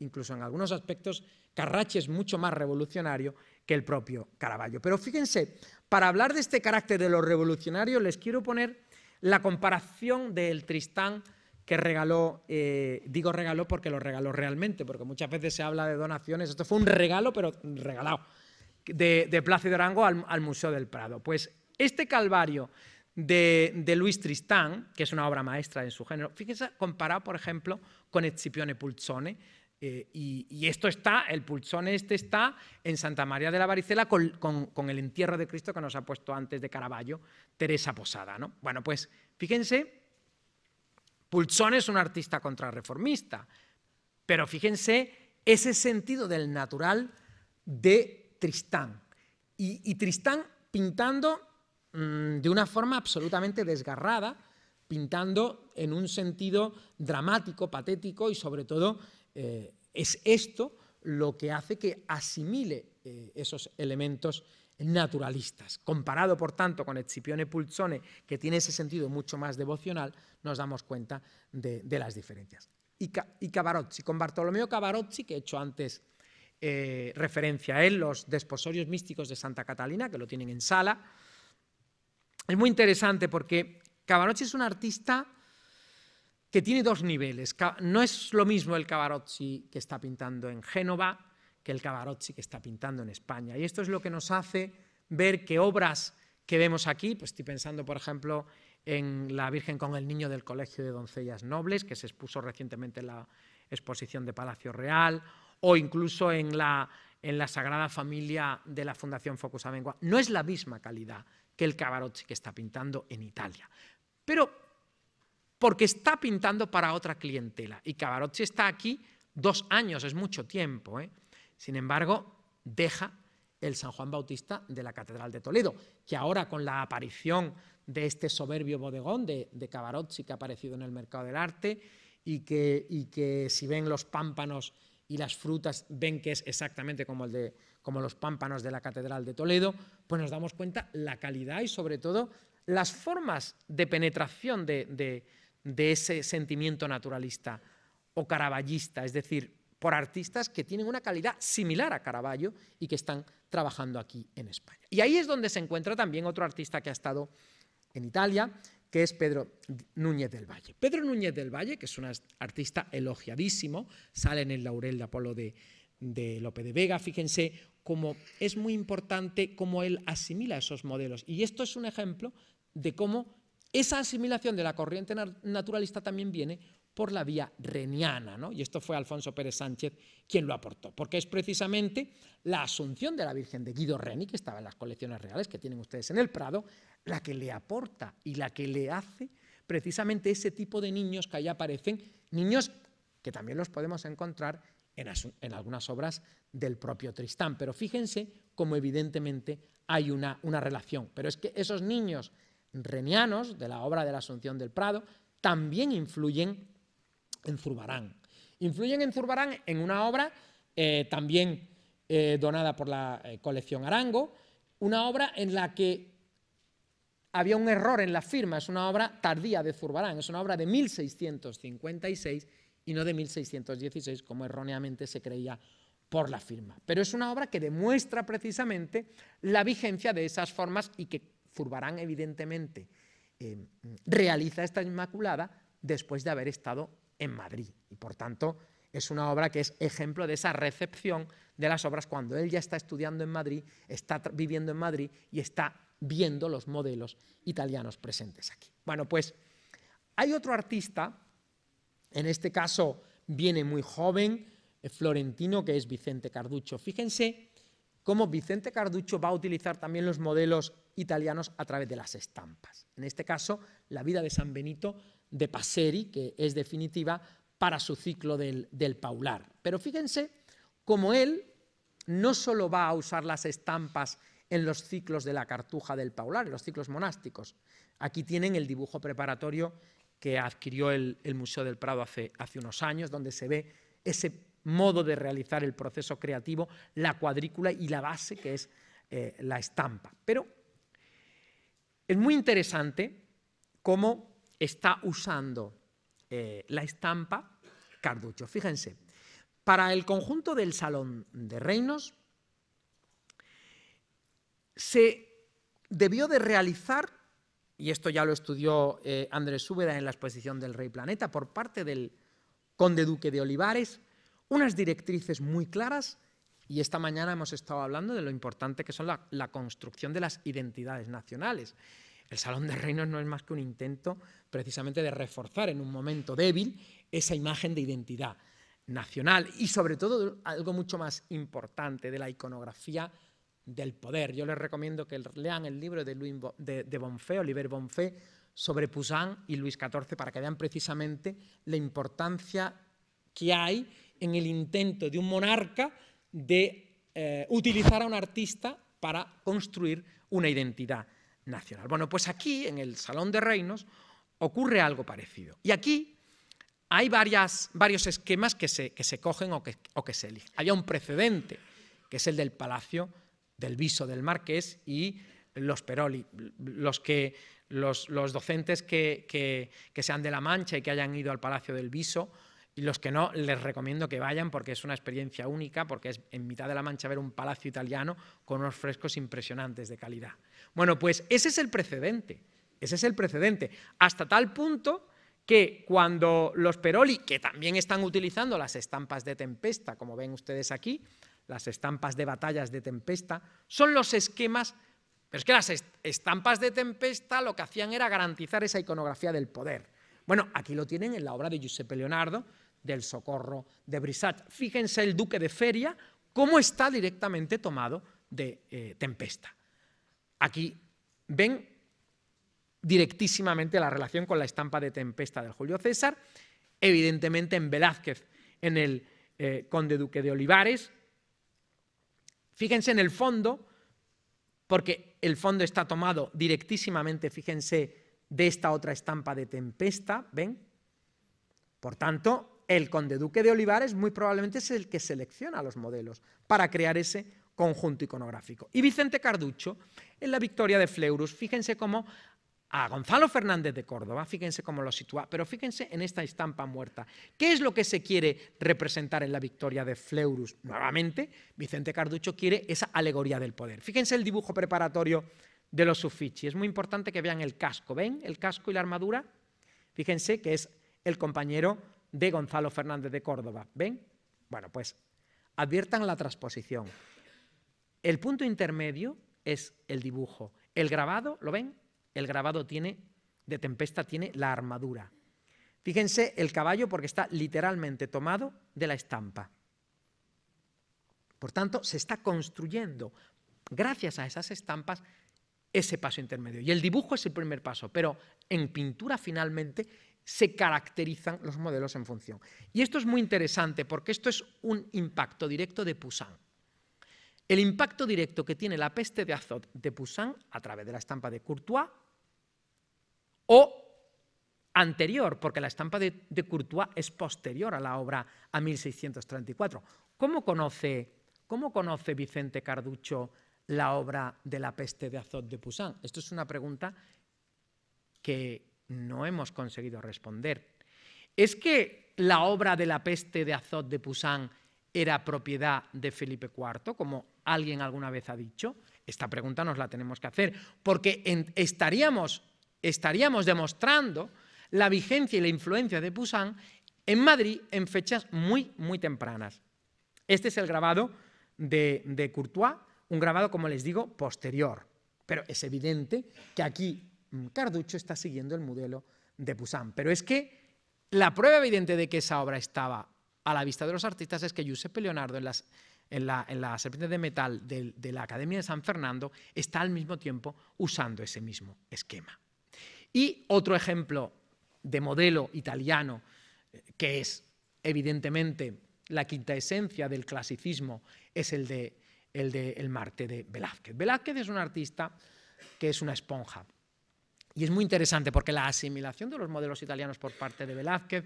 incluso en algunos aspectos, Carracci es mucho más revolucionario que el propio Caravaggio. Pero fíjense, para hablar de este carácter de los revolucionarios, les quiero poner la comparación del Tristán que regaló, eh, digo regaló porque lo regaló realmente, porque muchas veces se habla de donaciones, esto fue un regalo, pero regalado de, de Plácido Arango al, Museo del Prado. Pues este Calvario de, Luis Tristán, que es una obra maestra en su género, fíjense, comparado, por ejemplo, con Escipione Pulzone, eh, y, esto está, el Pulzone este está en Santa María de la Varicela con, el entierro de Cristo que nos ha puesto antes de Caraballo Teresa Posada. ¿no? Bueno, pues fíjense, Pulzone es un artista contrarreformista, pero fíjense ese sentido del natural de Tristán. Y, Tristán pintando mm, de una forma absolutamente desgarrada, pintando en un sentido dramático, patético y sobre todo eh, es esto lo que hace que asimile eh, esos elementos naturalistas. Comparado, por tanto, con Scipione Pulzone, que tiene ese sentido mucho más devocional, nos damos cuenta de, las diferencias. Y, Cavarotti, con Bartolomeo Cavarotti, que he hecho antes eh, referencia a él, los desposorios místicos de Santa Catalina, que lo tienen en sala. Es muy interesante porque Cavarocci es un artista que tiene dos niveles. No es lo mismo el Cavarocci que está pintando en Génova que el Cavarocci que está pintando en España. Y esto es lo que nos hace ver que obras que vemos aquí, pues estoy pensando, por ejemplo, en La Virgen con el Niño del Colegio de Doncellas Nobles, que se expuso recientemente en la exposición de Palacio Real, o incluso en la, en la Sagrada Familia de la Fundación Focus Amengua. No es la misma calidad que el Cavarotti que está pintando en Italia. Pero porque está pintando para otra clientela y Cavarotti está aquí dos años, es mucho tiempo. ¿eh? Sin embargo, deja el San Juan Bautista de la Catedral de Toledo, que ahora con la aparición de este soberbio bodegón de, de Cavarotti que ha aparecido en el mercado del arte y que, y que si ven los pámpanos y las frutas ven que es exactamente como, los pámpanos de la Catedral de Toledo, pues nos damos cuenta la calidad y sobre todo las formas de penetración de, ese sentimiento naturalista o caraballista, es decir, por artistas que tienen una calidad similar a Caravaggio y que están trabajando aquí en España. Y ahí es donde se encuentra también otro artista que ha estado en Italia, que es Pedro Núñez del Valle. Pedro Núñez del Valle, que es un artista elogiadísimo, sale en el laurel de Apolo de, Lope de Vega, fíjense cómo es muy importante cómo él asimila esos modelos. Y esto es un ejemplo de cómo esa asimilación de la corriente naturalista también viene por la vía reniana, y esto fue Alfonso Pérez Sánchez quien lo aportó, porque es precisamente la asunción de la Virgen de Guido Reni, que estaba en las colecciones reales que tienen ustedes en el Prado, la que le aporta y la que le hace precisamente ese tipo de niños que allá aparecen, niños que también los podemos encontrar en, algunas obras del propio Tristán. Pero fíjense cómo evidentemente hay una, una relación. Pero es que esos niños renianos de la obra de la Asunción del Prado también influyen en Zurbarán. Influyen en Zurbarán en una obra eh, también eh, donada por la eh, colección Arango, una obra en la que había un error en la firma, es una obra tardía de Zurbarán, es una obra de 1656 y no de 1616 como erróneamente se creía por la firma. Pero es una obra que demuestra precisamente la vigencia de esas formas y que Zurbarán evidentemente eh, realiza esta Inmaculada después de haber estado en Madrid. Y por tanto es una obra que es ejemplo de esa recepción de las obras cuando él ya está estudiando en Madrid, está viviendo en Madrid y está viendo los modelos italianos presentes aquí. Bueno, pues hay otro artista, en este caso viene muy joven, eh, florentino, que es Vicente Carducho. Fíjense cómo Vicente Carducho va a utilizar también los modelos italianos a través de las estampas. En este caso, la vida de San Benito de Passeri, que es definitiva para su ciclo del, del paular. Pero fíjense cómo él no solo va a usar las estampas en los ciclos de la Cartuja del Paular, en los ciclos monásticos. Aquí tienen el dibujo preparatorio que adquirió el, Museo del Prado hace, unos años, donde se ve ese modo de realizar el proceso creativo, la cuadrícula y la base, que es eh, la estampa. Pero es muy interesante cómo está usando eh, la estampa Carducho. Fíjense, para el conjunto del Salón de Reinos, se debió de realizar, y esto ya lo estudió eh, Andrés Súbeda en la exposición del Rey Planeta, por parte del conde duque de Olivares, unas directrices muy claras, y esta mañana hemos estado hablando de lo importante que son la, la construcción de las identidades nacionales. El Salón de Reinos no es más que un intento precisamente de reforzar en un momento débil esa imagen de identidad nacional y sobre todo algo mucho más importante de la iconografía del poder. Yo les recomiendo que lean el libro de, de, Oliver Bonfé, sobre Poussin y Luis XIV para que vean precisamente la importancia que hay en el intento de un monarca de eh, utilizar a un artista para construir una identidad nacional. Bueno, pues aquí en el Salón de Reinos ocurre algo parecido. Y aquí hay varios esquemas que se, cogen o que, se eligen. Había un precedente, que es el del Palacio del Viso, del Marqués y los Peroli, los, que, los, docentes que, que, que, sean de La Mancha y que hayan ido al Palacio del Viso, y los que no, les recomiendo que vayan porque es una experiencia única, porque es en mitad de la Mancha ver un palacio italiano con unos frescos impresionantes de calidad. Bueno, pues ese es el precedente, ese es el precedente, hasta tal punto que cuando los Peroli, que también están utilizando las estampas de Tempesta, como ven ustedes aquí, las estampas de batallas de Tempesta, son los esquemas, pero es que las estampas de Tempesta lo que hacían era garantizar esa iconografía del poder. Bueno, aquí lo tienen en la obra de Giuseppe Leonardo, del Socorro de Brisach. Fíjense el duque de Feria, cómo está directamente tomado de eh, Tempesta. Aquí ven directísimamente la relación con la estampa de Tempesta de Julio César, evidentemente en Velázquez, en el eh, conde duque de Olivares, Fíjense en el fondo, porque el fondo está tomado directísimamente, fíjense, de esta otra estampa de tempesta, ¿ven? Por tanto, el conde duque de Olivares muy probablemente es el que selecciona los modelos para crear ese conjunto iconográfico. Y Vicente Carducho, en la victoria de Fleurus, fíjense cómo a Gonzalo Fernández de Córdoba, fíjense cómo lo sitúa, pero fíjense en esta estampa muerta. ¿Qué es lo que se quiere representar en la victoria de Fleurus? Nuevamente, Vicente Carducho quiere esa alegoría del poder. Fíjense el dibujo preparatorio de los Uffizi. Es muy importante que vean el casco. ¿Ven el casco y la armadura? Fíjense que es el compañero de Gonzalo Fernández de Córdoba. ¿Ven? Bueno, pues adviertan la transposición. El punto intermedio es el dibujo. El grabado, ¿lo ven? El grabado tiene, de Tempesta tiene la armadura. Fíjense el caballo porque está literalmente tomado de la estampa. Por tanto, se está construyendo, gracias a esas estampas, ese paso intermedio. Y el dibujo es el primer paso, pero en pintura finalmente se caracterizan los modelos en función. Y esto es muy interesante porque esto es un impacto directo de Poussin. El impacto directo que tiene la peste de Azot de Poussin a través de la estampa de Courtois o anterior, porque la estampa de, Courtois es posterior a la obra a 1634. ¿Cómo conoce, cómo conoce Vicente Carducho la obra de la peste de Azot de Poussin? Esto es una pregunta que no hemos conseguido responder. ¿Es que la obra de la peste de Azot de Poussin era propiedad de Felipe IV, como alguien alguna vez ha dicho? Esta pregunta nos la tenemos que hacer, porque estaríamos, estaríamos demostrando la vigencia y la influencia de Poussin en Madrid en fechas muy, muy tempranas. Este es el grabado de, de Courtois, un grabado, como les digo, posterior. Pero es evidente que aquí mm, Carducho está siguiendo el modelo de Poussin. Pero es que la prueba evidente de que esa obra estaba a la vista de los artistas es que Giuseppe Leonardo en las en la, serpiente de metal de, la Academia de San Fernando, está al mismo tiempo usando ese mismo esquema. Y otro ejemplo de modelo italiano, eh, que es evidentemente la quinta esencia del clasicismo, es el de el Marte de Velázquez. Velázquez es un artista que es una esponja. Y es muy interesante porque la asimilación de los modelos italianos por parte de Velázquez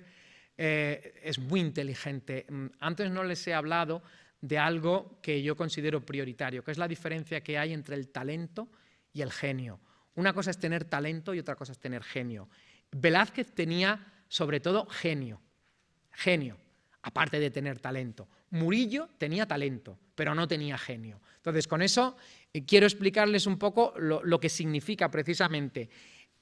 eh, es muy inteligente. Mm, antes no les he hablado de algo que yo considero prioritario, que es la diferencia que hay entre el talento y el genio. Una cosa es tener talento y otra cosa es tener genio. Velázquez tenía sobre todo genio, genio, aparte de tener talento. Murillo tenía talento, pero no tenía genio. Entonces, con eso eh, quiero explicarles un poco lo, que significa precisamente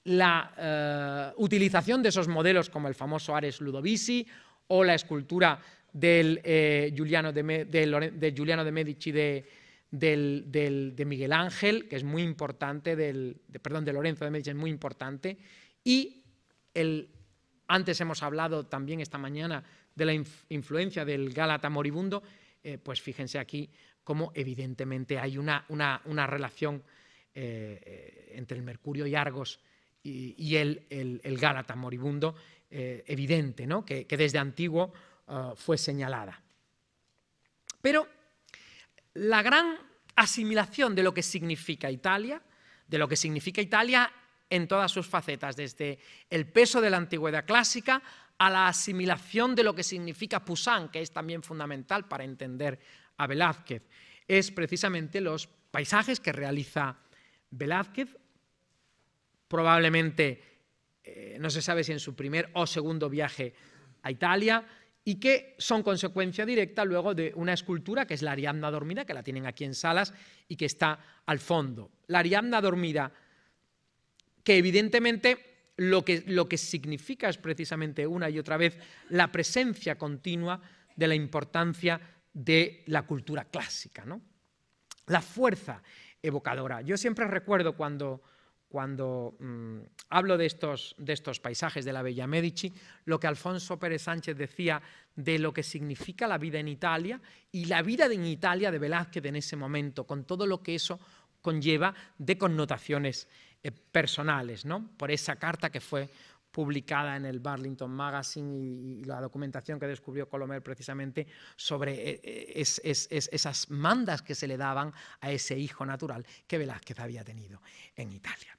la eh, utilización de esos modelos como el famoso Ares Ludovisi o la escultura del, eh, Giuliano, de, Giuliano de Medici de, de Miguel Ángel, que es muy importante, perdón, de Lorenzo de Medici, es muy importante. Y el, antes hemos hablado también esta mañana de la influencia del Gálata moribundo, eh, pues fíjense aquí cómo evidentemente hay una, relación eh, entre el Mercurio y Argos y, el, Gálata moribundo evidente, ¿no? que desde antiguo Ah, fue señalada. Pero la gran asimilación de lo que significa Italia, de lo que significa Italia en todas sus facetas, desde el peso de la antigüedad clásica a la asimilación de lo que significa Poussin, que es también fundamental para entender a Velázquez, es precisamente los paisajes que realiza Velázquez, probablemente eh, no se sabe si en su primer o segundo viaje a Italia, y que son consecuencia directa luego de una escultura que es la Ariadna dormida, que la tienen aquí en salas y que está al fondo. La Ariadna dormida, que evidentemente lo que, lo que significa es precisamente una y otra vez la presencia continua de la importancia de la cultura clásica, ¿no? La fuerza evocadora. Yo siempre recuerdo cuando cuando mm, hablo de estos, de estos paisajes de la Bella Medici, lo que Alfonso Pérez Sánchez decía de lo que significa la vida en Italia y la vida en Italia de Velázquez en ese momento, con todo lo que eso conlleva de connotaciones eh, personales, ¿no? por esa carta que fue publicada en el Burlington Magazine y, la documentación que descubrió Colomer precisamente sobre eh, eh, esas mandas que se le daban a ese hijo natural que Velázquez había tenido en Italia.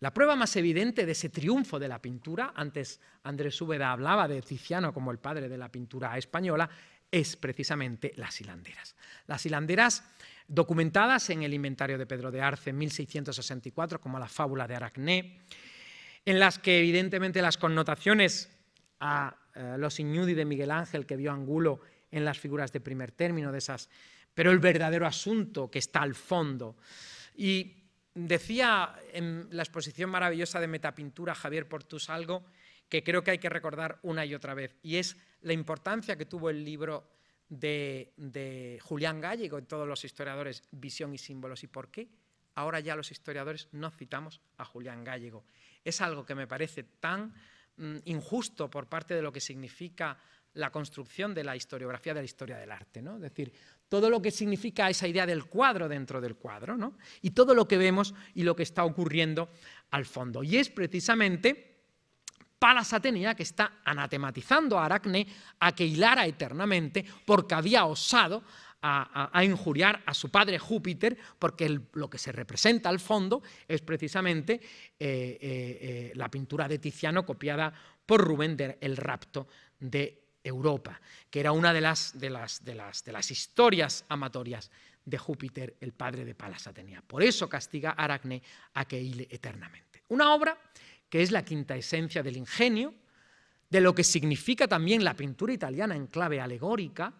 La prueba más evidente de ese triunfo de la pintura, antes Andrés Úbeda hablaba de Tiziano como el padre de la pintura española, es precisamente las hilanderas. Las hilanderas documentadas en el inventario de Pedro de Arce en 1664 como la fábula de Aracné, en las que evidentemente las connotaciones a eh, los iñudi de Miguel Ángel que vio Angulo en las figuras de primer término de esas, pero el verdadero asunto que está al fondo. Y decía en la exposición maravillosa de Metapintura Javier Portus algo que creo que hay que recordar una y otra vez, y es la importancia que tuvo el libro de, de Julián Gallego en todos los historiadores, Visión y Símbolos, y por qué ahora ya los historiadores no citamos a Julián Gallego es algo que me parece tan mm, injusto por parte de lo que significa la construcción de la historiografía de la historia del arte, ¿no? Es decir, todo lo que significa esa idea del cuadro dentro del cuadro, ¿no? Y todo lo que vemos y lo que está ocurriendo al fondo. Y es precisamente Palas Atenea que está anatematizando a Aracne a que hilara eternamente porque había osado a, injuriar a su padre Júpiter, porque lo que se representa al fondo es precisamente eh, eh, eh, la pintura de Tiziano copiada por Rubén del rapto de Europa, que era una de las, de las, las, de las historias amatorias de Júpiter, el padre de Palas Atenea. Por eso castiga a Aracne a que hile eternamente. Una obra que es la quinta esencia del ingenio, de lo que significa también la pintura italiana en clave alegórica,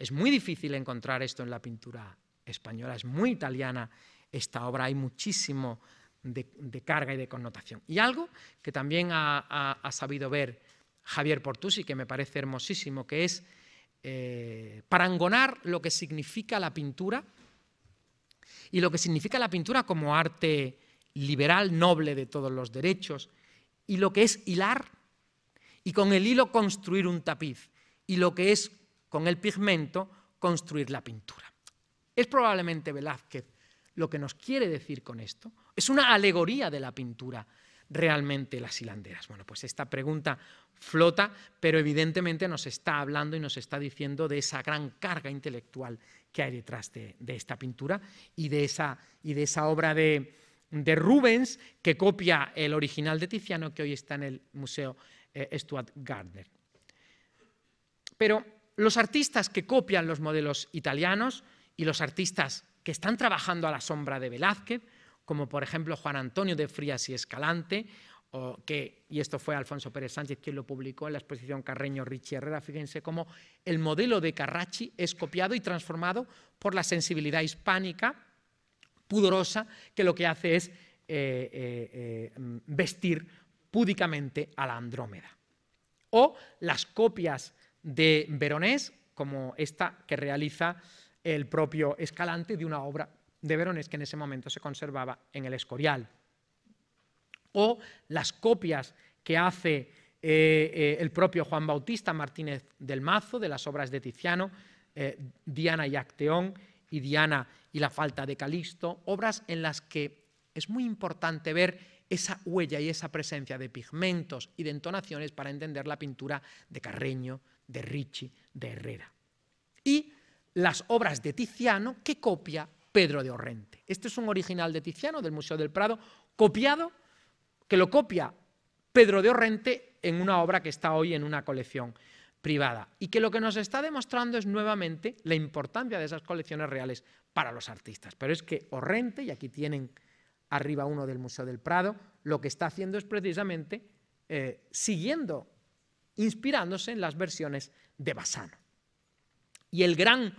es muy difícil encontrar esto en la pintura española, es muy italiana esta obra, hay muchísimo de, carga y de connotación. Y algo que también ha, sabido ver Javier Portusi, que me parece hermosísimo, que es eh, parangonar lo que significa la pintura y lo que significa la pintura como arte liberal, noble de todos los derechos, y lo que es hilar, y con el hilo construir un tapiz, y lo que es con el pigmento, construir la pintura. Es probablemente Velázquez lo que nos quiere decir con esto. Es una alegoría de la pintura realmente las hilanderas. Bueno, pues esta pregunta flota, pero evidentemente nos está hablando y nos está diciendo de esa gran carga intelectual que hay detrás de, esta pintura y de esa, y de esa obra de, Rubens que copia el original de Tiziano que hoy está en el Museo eh, Stuart Gardner. Pero los artistas que copian los modelos italianos y los artistas que están trabajando a la sombra de Velázquez, como por ejemplo Juan Antonio de Frías y Escalante, o que, y esto fue Alfonso Pérez Sánchez quien lo publicó en la exposición Carreño Richie Herrera, fíjense cómo el modelo de Carracci es copiado y transformado por la sensibilidad hispánica pudorosa, que lo que hace es eh, eh, em, vestir púdicamente a la Andrómeda. O las copias de Veronés, como esta que realiza el propio Escalante de una obra de Veronés que en ese momento se conservaba en el Escorial. O las copias que hace eh, eh, el propio Juan Bautista Martínez del Mazo de las obras de Tiziano, eh, Diana y Acteón y Diana y la falta de Calixto, obras en las que es muy importante ver esa huella y esa presencia de pigmentos y de entonaciones para entender la pintura de Carreño, de Ricci, de Herrera. Y las obras de Tiziano que copia Pedro de Orrente. Este es un original de Tiziano del Museo del Prado, copiado, que lo copia Pedro de Orrente en una obra que está hoy en una colección privada y que lo que nos está demostrando es nuevamente la importancia de esas colecciones reales para los artistas. Pero es que Orrente, y aquí tienen arriba uno del Museo del Prado, lo que está haciendo es precisamente eh, siguiendo inspirándose en las versiones de Bassano. Y el gran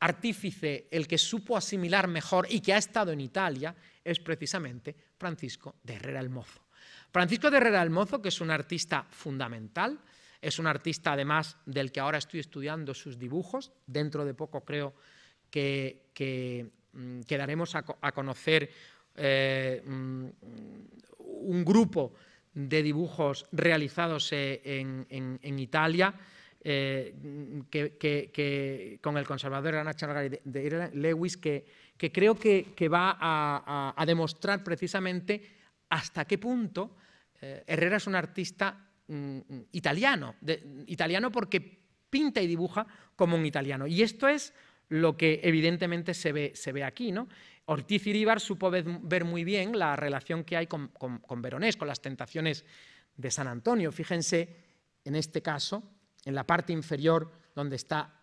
artífice, el que supo asimilar mejor y que ha estado en Italia, es precisamente Francisco de Herrera el Mozo. Francisco de Herrera el Mozo, que es un artista fundamental, es un artista además del que ahora estoy estudiando sus dibujos, dentro de poco creo que, mm, daremos a, conocer eh, mm, un grupo de dibujos realizados eh, en, Italia, eh, con el conservador Ana la de, Lewis, que, creo que, va a, demostrar precisamente hasta qué punto eh, Herrera es un artista mm, italiano, italiano porque pinta y dibuja como un italiano. Y esto es lo que evidentemente se ve, se ve aquí, ¿no? Ortiz Iríbar supo ver muy bien la relación que hay con, con Veronés, con las tentaciones de San Antonio. Fíjense en este caso, en la parte inferior donde está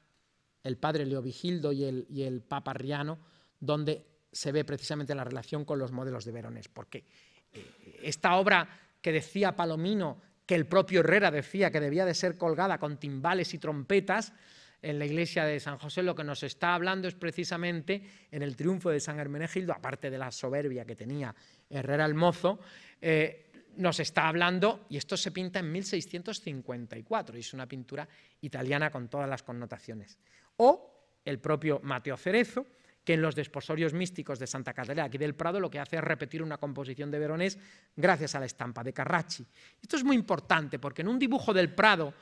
el padre Leovigildo y y el Papa Riano, donde se ve precisamente la relación con los modelos de Veronés, porque eh, esta obra que decía Palomino, que el propio Herrera decía que debía de ser colgada con timbales y trompetas, en la iglesia de San José, lo que nos está hablando es precisamente en el triunfo de San Hermenegildo, aparte de la soberbia que tenía Herrera el Mozo, eh, nos está hablando, y esto se pinta en 1654, y es una pintura italiana con todas las connotaciones. O el propio Mateo Cerezo, que en los desposorios místicos de Santa Catalina, aquí del Prado, lo que hace es repetir una composición de Veronés gracias a la estampa de Carracci. Esto es muy importante porque en un dibujo del Prado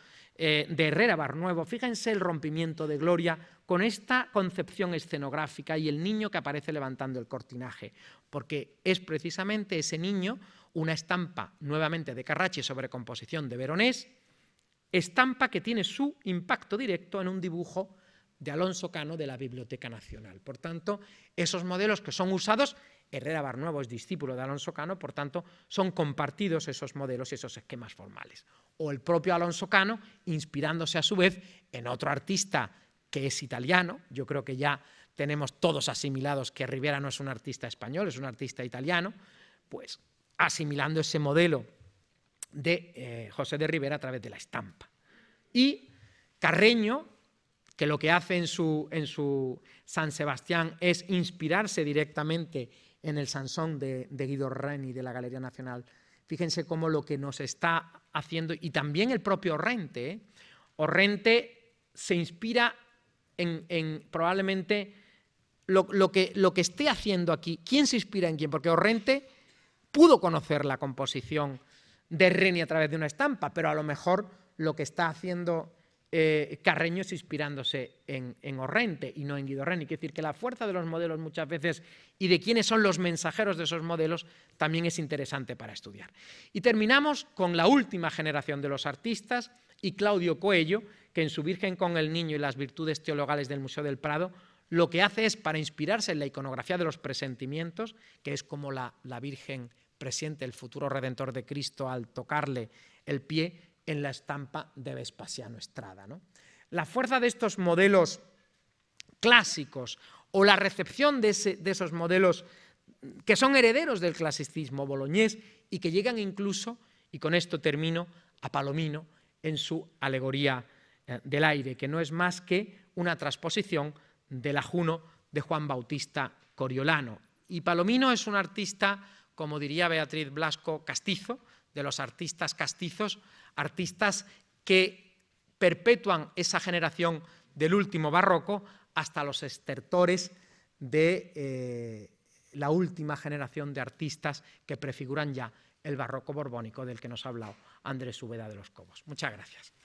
eh, de Herrera Barnuevo, fíjense el rompimiento de Gloria con esta concepción escenográfica y el niño que aparece levantando el cortinaje, porque es precisamente ese niño, una estampa nuevamente de Carrache sobre composición de Veronés, estampa que tiene su impacto directo en un dibujo de Alonso Cano de la Biblioteca Nacional. Por tanto, esos modelos que son usados Herrera Barnuevo es discípulo de Alonso Cano, por tanto, son compartidos esos modelos y esos esquemas formales. O el propio Alonso Cano, inspirándose a su vez en otro artista que es italiano, yo creo que ya tenemos todos asimilados que Rivera no es un artista español, es un artista italiano, pues asimilando ese modelo de eh, José de Rivera a través de la estampa. Y Carreño, que lo que hace en su, en su San Sebastián es inspirarse directamente en el Sansón de, Guido Reni de la Galería Nacional. Fíjense cómo lo que nos está haciendo, y también el propio Orrente, ¿eh? Orrente se inspira en, probablemente lo, que, lo que esté haciendo aquí, quién se inspira en quién, porque Orrente pudo conocer la composición de Reni a través de una estampa, pero a lo mejor lo que está haciendo eh, Carreños inspirándose en, Orrente y no en Guido Reni. Quiere decir que la fuerza de los modelos muchas veces y de quiénes son los mensajeros de esos modelos también es interesante para estudiar. Y terminamos con la última generación de los artistas y Claudio Coello, que en su Virgen con el Niño y las virtudes teologales del Museo del Prado lo que hace es, para inspirarse en la iconografía de los presentimientos, que es como la, la Virgen presiente el futuro redentor de Cristo al tocarle el pie, en la estampa de Vespasiano Estrada. La fuerza de estos modelos clásicos o la recepción de, de esos modelos que son herederos del clasicismo boloñés y que llegan incluso, y con esto termino, a Palomino en su alegoría eh, del aire, que no es más que una transposición del ajuno de Juan Bautista Coriolano. Y Palomino es un artista, como diría Beatriz Blasco, castizo, de los artistas castizos artistas que perpetúan esa generación del último barroco hasta los estertores de eh, la última generación de artistas que prefiguran ya el barroco borbónico del que nos ha hablado Andrés Ubeda de los Cobos. Muchas gracias.